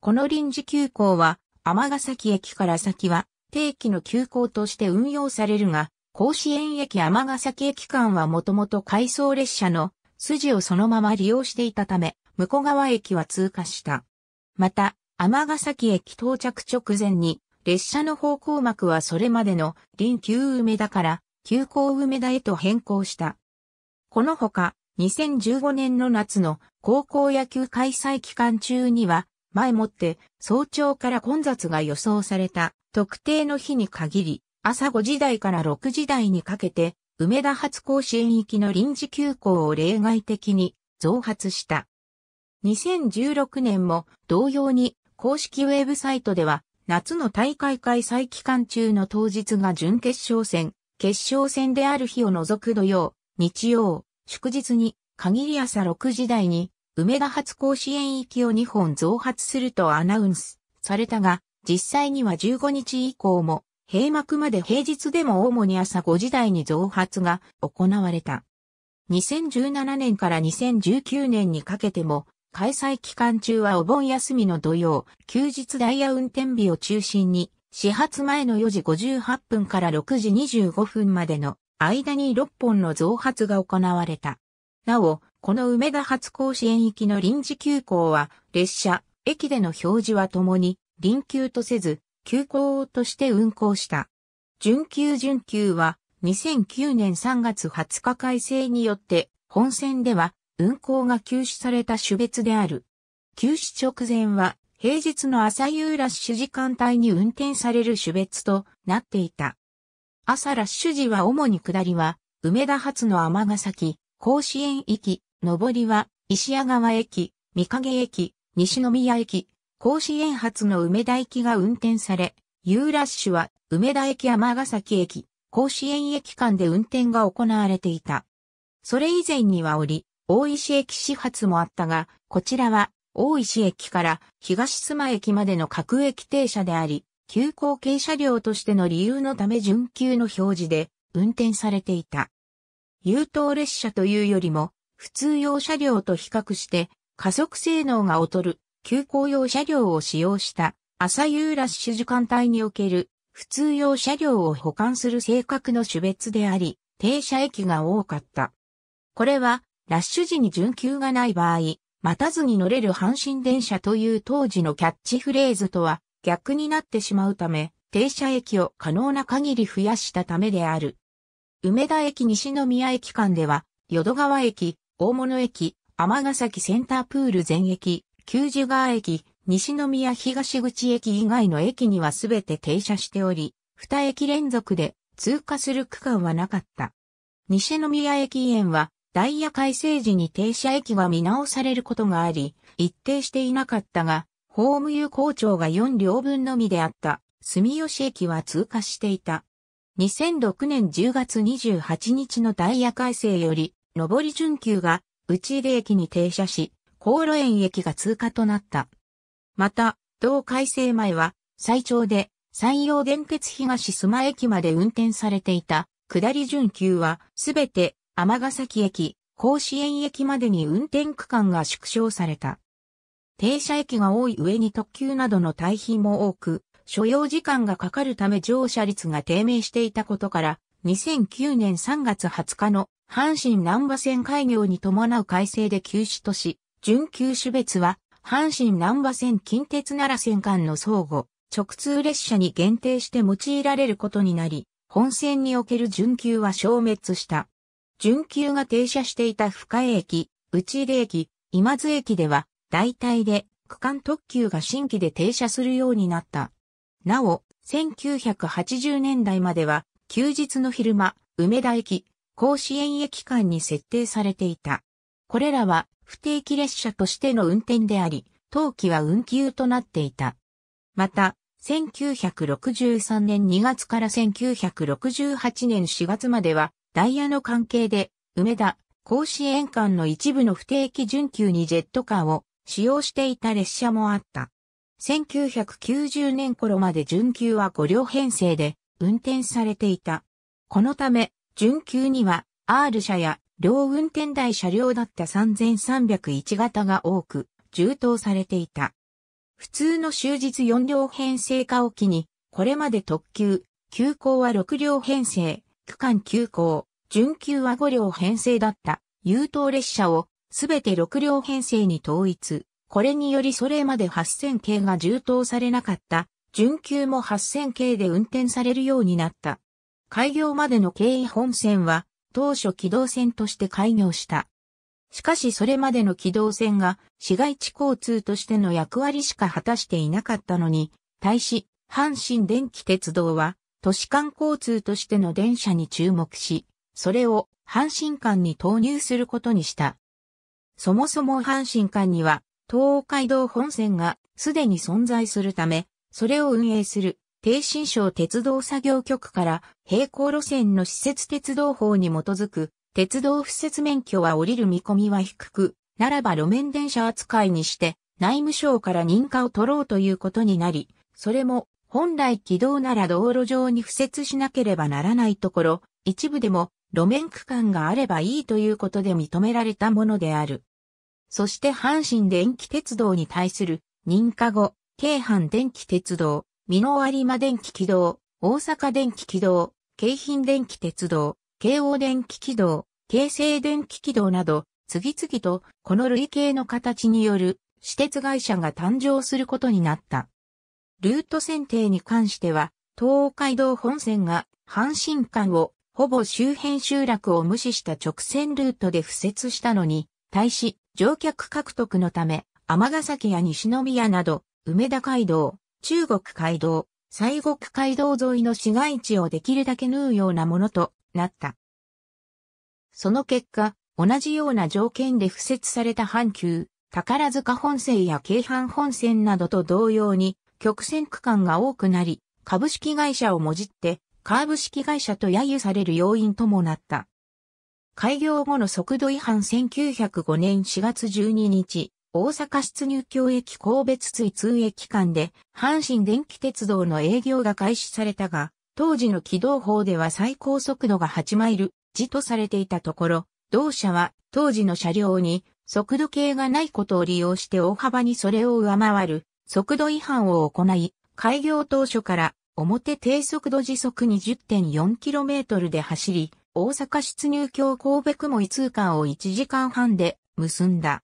この臨時休校は、尼崎駅から先は定期の休校として運用されるが、甲子園駅尼崎駅間はもともと回送列車の筋をそのまま利用していたため、向川駅は通過した。また、尼崎駅到着直前に、列車の方向幕はそれまでの臨急梅田から急行梅田へと変更した。このほか、2015年の夏の高校野球開催期間中には、前もって早朝から混雑が予想された特定の日に限り、朝5時台から6時台にかけて、梅田初甲子園行きの臨時休校を例外的に増発した。2016年も同様に公式ウェブサイトでは夏の大会開催期間中の当日が準決勝戦、決勝戦である日を除く土曜、日曜、祝日に、限り朝6時台に、梅田発甲子園行きを2本増発するとアナウンスされたが、実際には15日以降も、閉幕まで平日でも主に朝5時台に増発が行われた。2017年から2019年にかけても、開催期間中はお盆休みの土曜、休日ダイヤ運転日を中心に、始発前の4時58分から6時25分までの間に6本の増発が行われた。なお、この梅田発甲子園行きの臨時休校は、列車、駅での表示はともに、臨休とせず、休校として運行した。準急準急は、2009年3月20日改正によって、本線では、運行が休止された種別である。休止直前は、平日の朝夕ラッシュ時間帯に運転される種別となっていた。朝ラッシュ時は主に下りは、梅田発の天ヶ崎、甲子園行き、上りは、石屋川駅、三影駅、西宮駅、甲子園発の梅田駅が運転され、U ラッシュは、梅田駅天ヶ崎駅、甲子園駅間で運転が行われていた。それ以前にはおり、大石駅始発もあったが、こちらは、大石駅から東須磨駅までの各駅停車であり、急行軽車両としての理由のため準急の表示で運転されていた。優等列車というよりも、普通用車両と比較して加速性能が劣る急行用車両を使用した朝夕ラッシュ時間帯における普通用車両を保管する性格の種別であり、停車駅が多かった。これは、ラッシュ時に準急がない場合、待たずに乗れる阪神電車という当時のキャッチフレーズとは逆になってしまうため、停車駅を可能な限り増やしたためである。梅田駅西宮駅間では、淀川駅、大物駅、尼崎センタープール全駅、旧樹川駅、西宮東口駅以外の駅にはすべて停車しており、二駅連続で通過する区間はなかった。西宮駅園はダイヤ改正時に停車駅が見直されることがあり、一定していなかったが、ホーム有効庁が4両分のみであった住吉駅は通過していた。2006年10月28日のダイヤ改正より、上り準急が内入駅に停車し、高路園駅が通過となった。また、同改正前は、最長で山陽電鉄東須磨駅まで運転されていた、下り準急は、すべて、天ヶ崎駅、甲子園駅までに運転区間が縮小された。停車駅が多い上に特急などの対比も多く、所要時間がかかるため乗車率が低迷していたことから、2009年3月20日の阪神南波線開業に伴う改正で休止とし、準休止別は、阪神南波線近鉄奈良線間の相互、直通列車に限定して用いられることになり、本線における準急は消滅した。準急が停車していた深江駅、内出駅、今津駅では、代替で区間特急が新規で停車するようになった。なお、1980年代までは休日の昼間、梅田駅、甲子園駅間に設定されていた。これらは不定期列車としての運転であり、当期は運休となっていた。また、1963年2月から1968年4月までは、ダイヤの関係で、梅田、甲子園間の一部の不定期準急にジェットカーを、使用していた列車もあった。1990年頃まで準急は5両編成で運転されていた。このため、準急には R 車や両運転台車両だった3301型が多く、充当されていた。普通の終日4両編成化を機に、これまで特急、急行は6両編成、区間急行、準急は5両編成だった、優等列車をすべて6両編成に統一。これによりそれまで8000系が充当されなかった、準急も8000系で運転されるようになった。開業までの経緯本線は、当初機動線として開業した。しかしそれまでの機動線が市街地交通としての役割しか果たしていなかったのに、対し、阪神電気鉄道は都市間交通としての電車に注目し、それを阪神間に投入することにした。そもそも阪神間には、東海道本線がすでに存在するため、それを運営する、低新省鉄道作業局から並行路線の施設鉄道法に基づく鉄道敷設免許は降りる見込みは低く、ならば路面電車扱いにして内務省から認可を取ろうということになり、それも本来軌道なら道路上に付設しなければならないところ、一部でも路面区間があればいいということで認められたものである。そして阪神電気鉄道に対する認可後、京阪電気鉄道、美濃有馬電気軌道、大阪電気軌道、京浜電気鉄道、京王電気軌道、京成電気軌道など、次々とこの類型の形による私鉄会社が誕生することになった。ルート選定に関しては、東海道本線が阪神間をほぼ周辺集落を無視した直線ルートで付設したのに、対し、乗客獲得のため、尼崎や西宮など、梅田街道、中国街道、西国街道沿いの市街地をできるだけ縫うようなものとなった。その結果、同じような条件で付設された阪急、宝塚本線や京阪本線などと同様に、曲線区間が多くなり、株式会社をもじって、カーブ式会社と揶揄される要因ともなった。開業後の速度違反1905年4月12日、大阪出入京駅神戸津通駅間で、阪神電気鉄道の営業が開始されたが、当時の軌道法では最高速度が8マイル、時とされていたところ、同社は当時の車両に速度計がないことを利用して大幅にそれを上回る速度違反を行い、開業当初から表低速度時速 20.4km で走り、大阪出入京神戸雲井通間を1時間半で結んだ。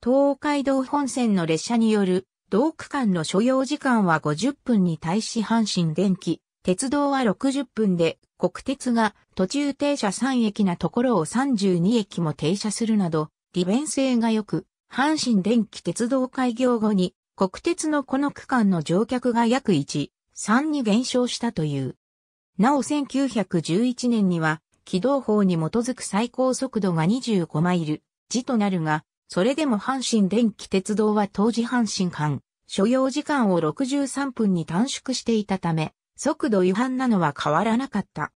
東海道本線の列車による同区間の所要時間は50分に対し阪神電気、鉄道は60分で、国鉄が途中停車3駅なところを32駅も停車するなど、利便性が良く、阪神電気鉄道開業後に国鉄のこの区間の乗客が約1、3に減少したという。なお1911年には軌道法に基づく最高速度が25マイル、時となるが、それでも阪神電気鉄道は当時阪神間、所要時間を63分に短縮していたため、速度違反なのは変わらなかった。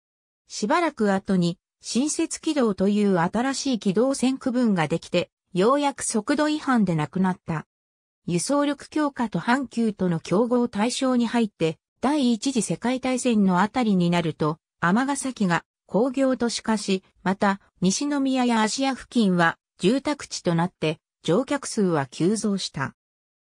しばらく後に、新設軌道という新しい軌道線区分ができて、ようやく速度違反でなくなった。輸送力強化と阪急との競合対象に入って、第一次世界大戦のあたりになると、天ヶ崎が工業都市化し、また、西宮や芦屋付近は住宅地となって、乗客数は急増した。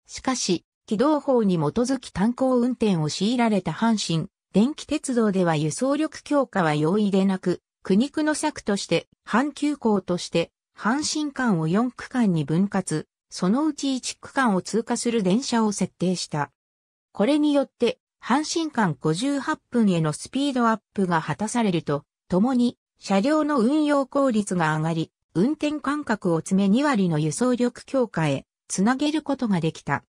しかし、軌道法に基づき炭鉱運転を強いられた阪神、電気鉄道では輸送力強化は容易でなく、苦肉の策として、阪急行として、阪神間を4区間に分割、そのうち1区間を通過する電車を設定した。これによって、阪神間58分へのスピードアップが果たされると、共に車両の運用効率が上がり、運転間隔を詰め2割の輸送力強化へつなげることができた。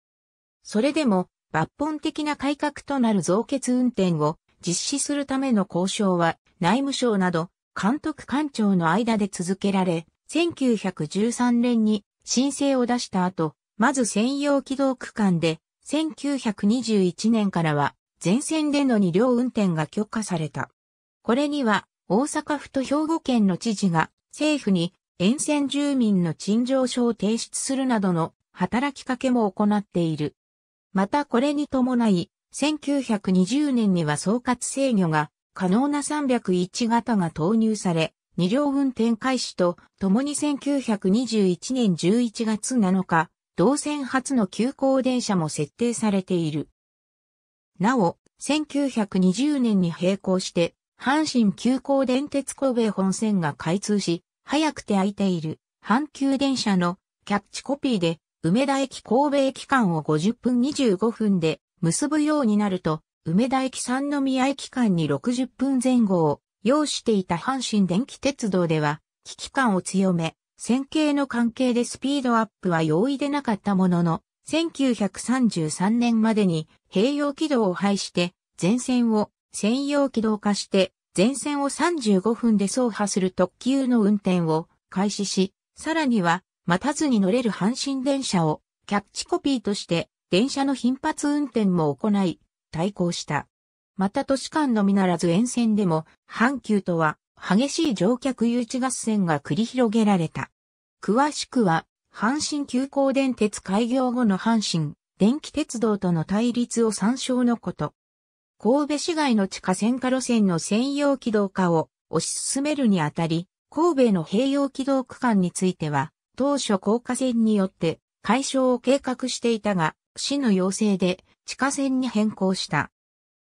それでも抜本的な改革となる増結運転を実施するための交渉は内務省など監督官庁の間で続けられ、1913年に申請を出した後、まず専用軌道区間で、1921年からは全線での二両運転が許可された。これには大阪府と兵庫県の知事が政府に沿線住民の陳情書を提出するなどの働きかけも行っている。またこれに伴い、1920年には総括制御が可能な301型が投入され、二両運転開始とともに1921年11月7日、同線初の急行電車も設定されている。なお、1920年に並行して阪神急行電鉄神戸本線が開通し、早くて空いている阪急電車のキャッチコピーで、梅田駅神戸駅間を50分25分で結ぶようになると、梅田駅三宮駅間に60分前後を要していた阪神電気鉄道では、危機感を強め、線形の関係でスピードアップは容易でなかったものの、1933年までに併用軌道を廃して、全線を専用機動化して前線を35分で走破する特急の運転を開始し、さらには待たずに乗れる阪神電車をキャッチコピーとして電車の頻発運転も行い、対抗した。また都市間のみならず沿線でも阪急とは激しい乗客誘致合戦が繰り広げられた。詳しくは阪神急行電鉄開業後の阪神電気鉄道との対立を参照のこと。神戸市街の地下線下路線の専用軌道化を推し進めるにあたり、神戸の併用軌道区間については、当初高架線によって解消を計画していたが、市の要請で地下線に変更した。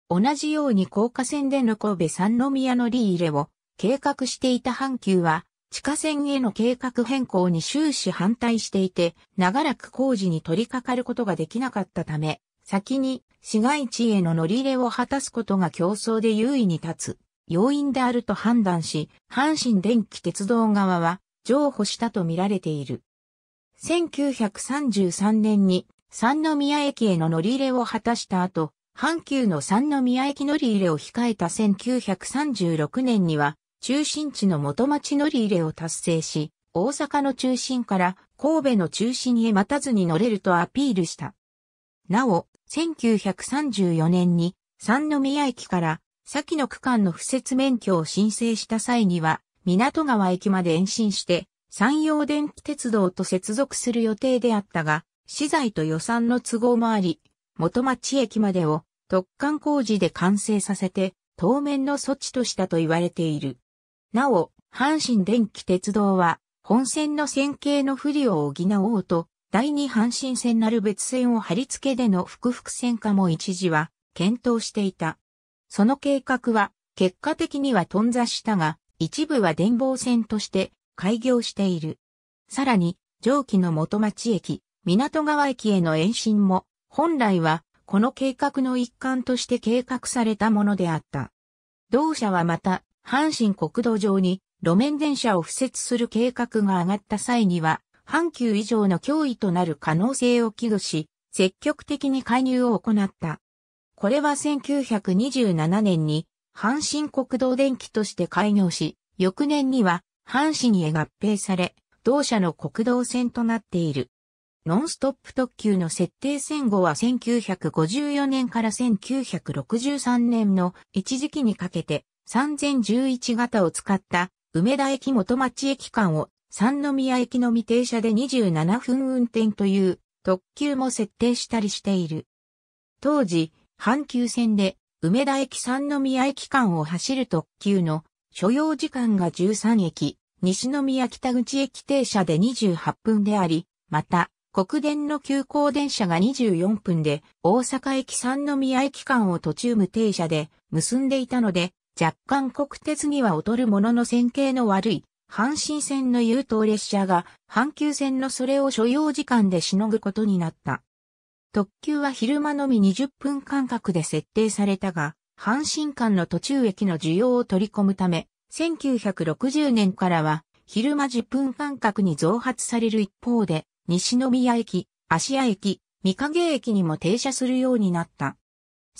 同じように高架線での神戸三宮のリ入れを計画していた阪急は、地下線への計画変更に終始反対していて、長らく工事に取り掛かることができなかったため、先に市街地への乗り入れを果たすことが競争で優位に立つ要因であると判断し、阪神電気鉄道側は譲歩したとみられている。1933年に三宮駅への乗り入れを果たした後、阪急の三宮駅乗り入れを控えた1936年には、中心地の元町乗り入れを達成し、大阪の中心から神戸の中心へ待たずに乗れるとアピールした。なお、1934年に三宮駅から先の区間の不設免許を申請した際には、港川駅まで延伸して、山陽電気鉄道と接続する予定であったが、資材と予算の都合もあり、元町駅までを突貫工事で完成させて、当面の措置としたと言われている。なお、阪神電気鉄道は、本線の線形の不利を補おうと、第2阪神線なる別線を貼り付けでの複々線化も一時は検討していた。その計画は結果的には頓挫したが、一部は電報線として開業している。さらに、上記の元町駅、港川駅への延伸も、本来はこの計画の一環として計画されたものであった。同社はまた、阪神国道上に路面電車を敷設する計画が上がった際には、半球以上の脅威となる可能性を危惧し、積極的に介入を行った。これは1927年に、阪神国道電機として開業し、翌年には、阪神へ合併され、同社の国道線となっている。ノンストップ特急の設定戦後は1954年から1963年の一時期にかけて3011型を使った梅田駅元町駅間を三宮駅の未停車で27分運転という特急も設定したりしている。当時、阪急線で梅田駅三宮駅間を走る特急の所要時間が13駅、西宮北口駅停車で28分であり、また、国電の急行電車が24分で、大阪駅三宮駅間を途中無停車で結んでいたので、若干国鉄には劣るものの線形の悪い阪神線の優等列車が阪急線のそれを所要時間でしのぐことになった。特急は昼間のみ20分間隔で設定されたが、阪神間の途中駅の需要を取り込むため、1960年からは昼間10分間隔に増発される一方で、西宮駅、芦屋駅、三影駅にも停車するようになった。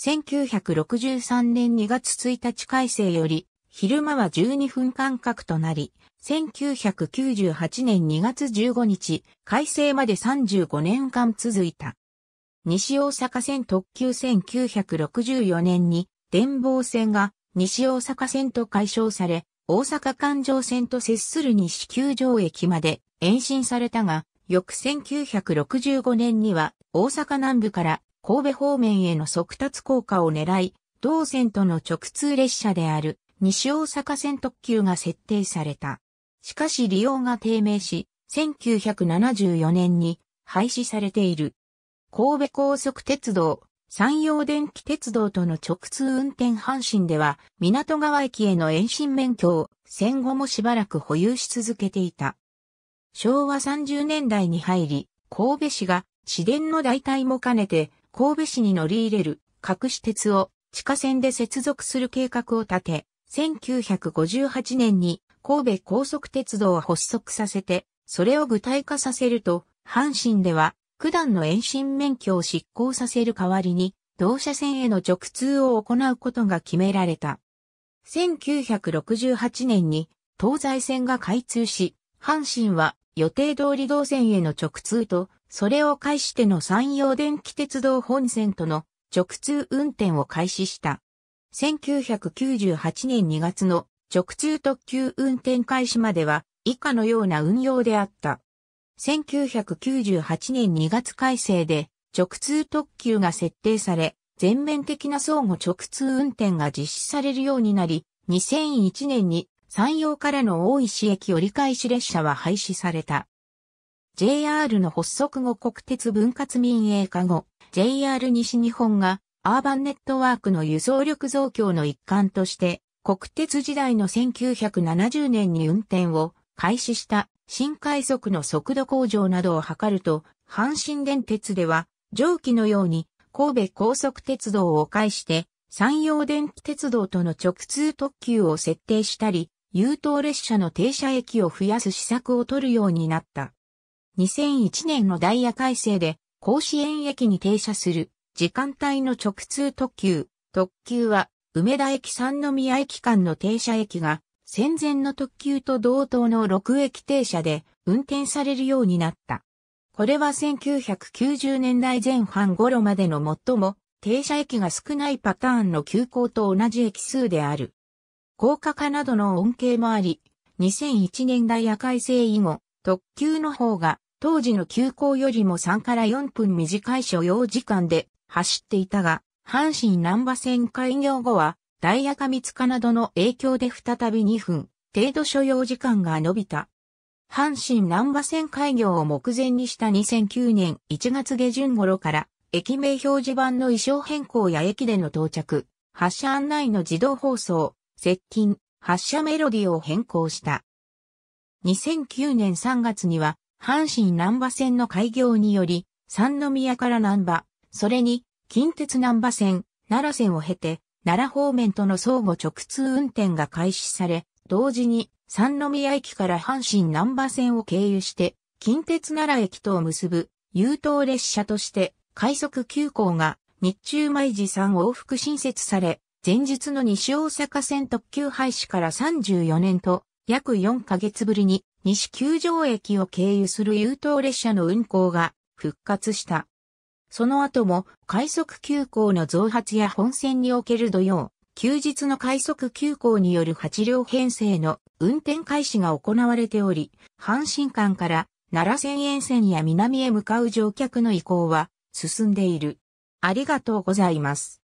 1963年2月1日改正より、昼間は12分間隔となり、1998年2月15日、改正まで35年間続いた。西大阪線特急1964年に、電房線が西大阪線と解消され、大阪環状線と接する西九条駅まで延伸されたが、翌1965年には大阪南部から神戸方面への速達効果を狙い、同線との直通列車である西大阪線特急が設定された。しかし利用が低迷し、1974年に廃止されている。神戸高速鉄道、山陽電気鉄道との直通運転阪神では、港川駅への延伸免許を戦後もしばらく保有し続けていた。昭和30年代に入り、神戸市が市電の代替も兼ねて、神戸市に乗り入れる、隠し鉄を地下線で接続する計画を立て、1958年に神戸高速鉄道を発足させて、それを具体化させると、阪神では、九段の延伸免許を執行させる代わりに、同車線への直通を行うことが決められた。1968年に東西線が開通し、阪神は予定通り同線への直通と、それを介しての山陽電気鉄道本線との直通運転を開始した。1998年2月の直通特急運転開始までは以下のような運用であった。1998年2月改正で直通特急が設定され、全面的な相互直通運転が実施されるようになり、2001年に山陽からの大石駅折り返し列車は廃止された。JR の発足後国鉄分割民営化後、JR 西日本がアーバンネットワークの輸送力増強の一環として、国鉄時代の1970年に運転を開始した新快速の速度向上などを図ると、阪神電鉄では、上記のように神戸高速鉄道を介して、山陽電気鉄道との直通特急を設定したり、優等列車の停車駅を増やす施策を取るようになった。2001年のダイヤ改正で、甲子園駅に停車する時間帯の直通特急、特急は、梅田駅三宮駅間の停車駅が、戦前の特急と同等の6駅停車で運転されるようになった。これは1990年代前半頃までの最も停車駅が少ないパターンの急行と同じ駅数である。高架化などの恩恵もあり、2001年代夜改正以後、特急の方が当時の急行よりも3から4分短い所要時間で走っていたが、阪神南波線開業後は、ダイヤ過密かなどの影響で再び2分程度所要時間が伸びた。阪神南波線開業を目前にした2009年1月下旬頃から、駅名表示板の衣装変更や駅での到着、発車案内の自動放送、接近、発車メロディを変更した。2009年3月には、阪神南波線の開業により、三宮から南波、それに、近鉄南波線、奈良線を経て、奈良方面との相互直通運転が開始され、同時に、三宮駅から阪神南波線を経由して、近鉄奈良駅とを結ぶ、優等列車として、快速急行が、日中毎時3往復新設され、前日の西大阪線特急廃止から34年と、約4ヶ月ぶりに西九条駅を経由する優等列車の運行が復活した。その後も快速急行の増発や本線における土曜、休日の快速急行による8両編成の運転開始が行われており、阪神間から奈良線沿線や南へ向かう乗客の移行は進んでいる。ありがとうございます。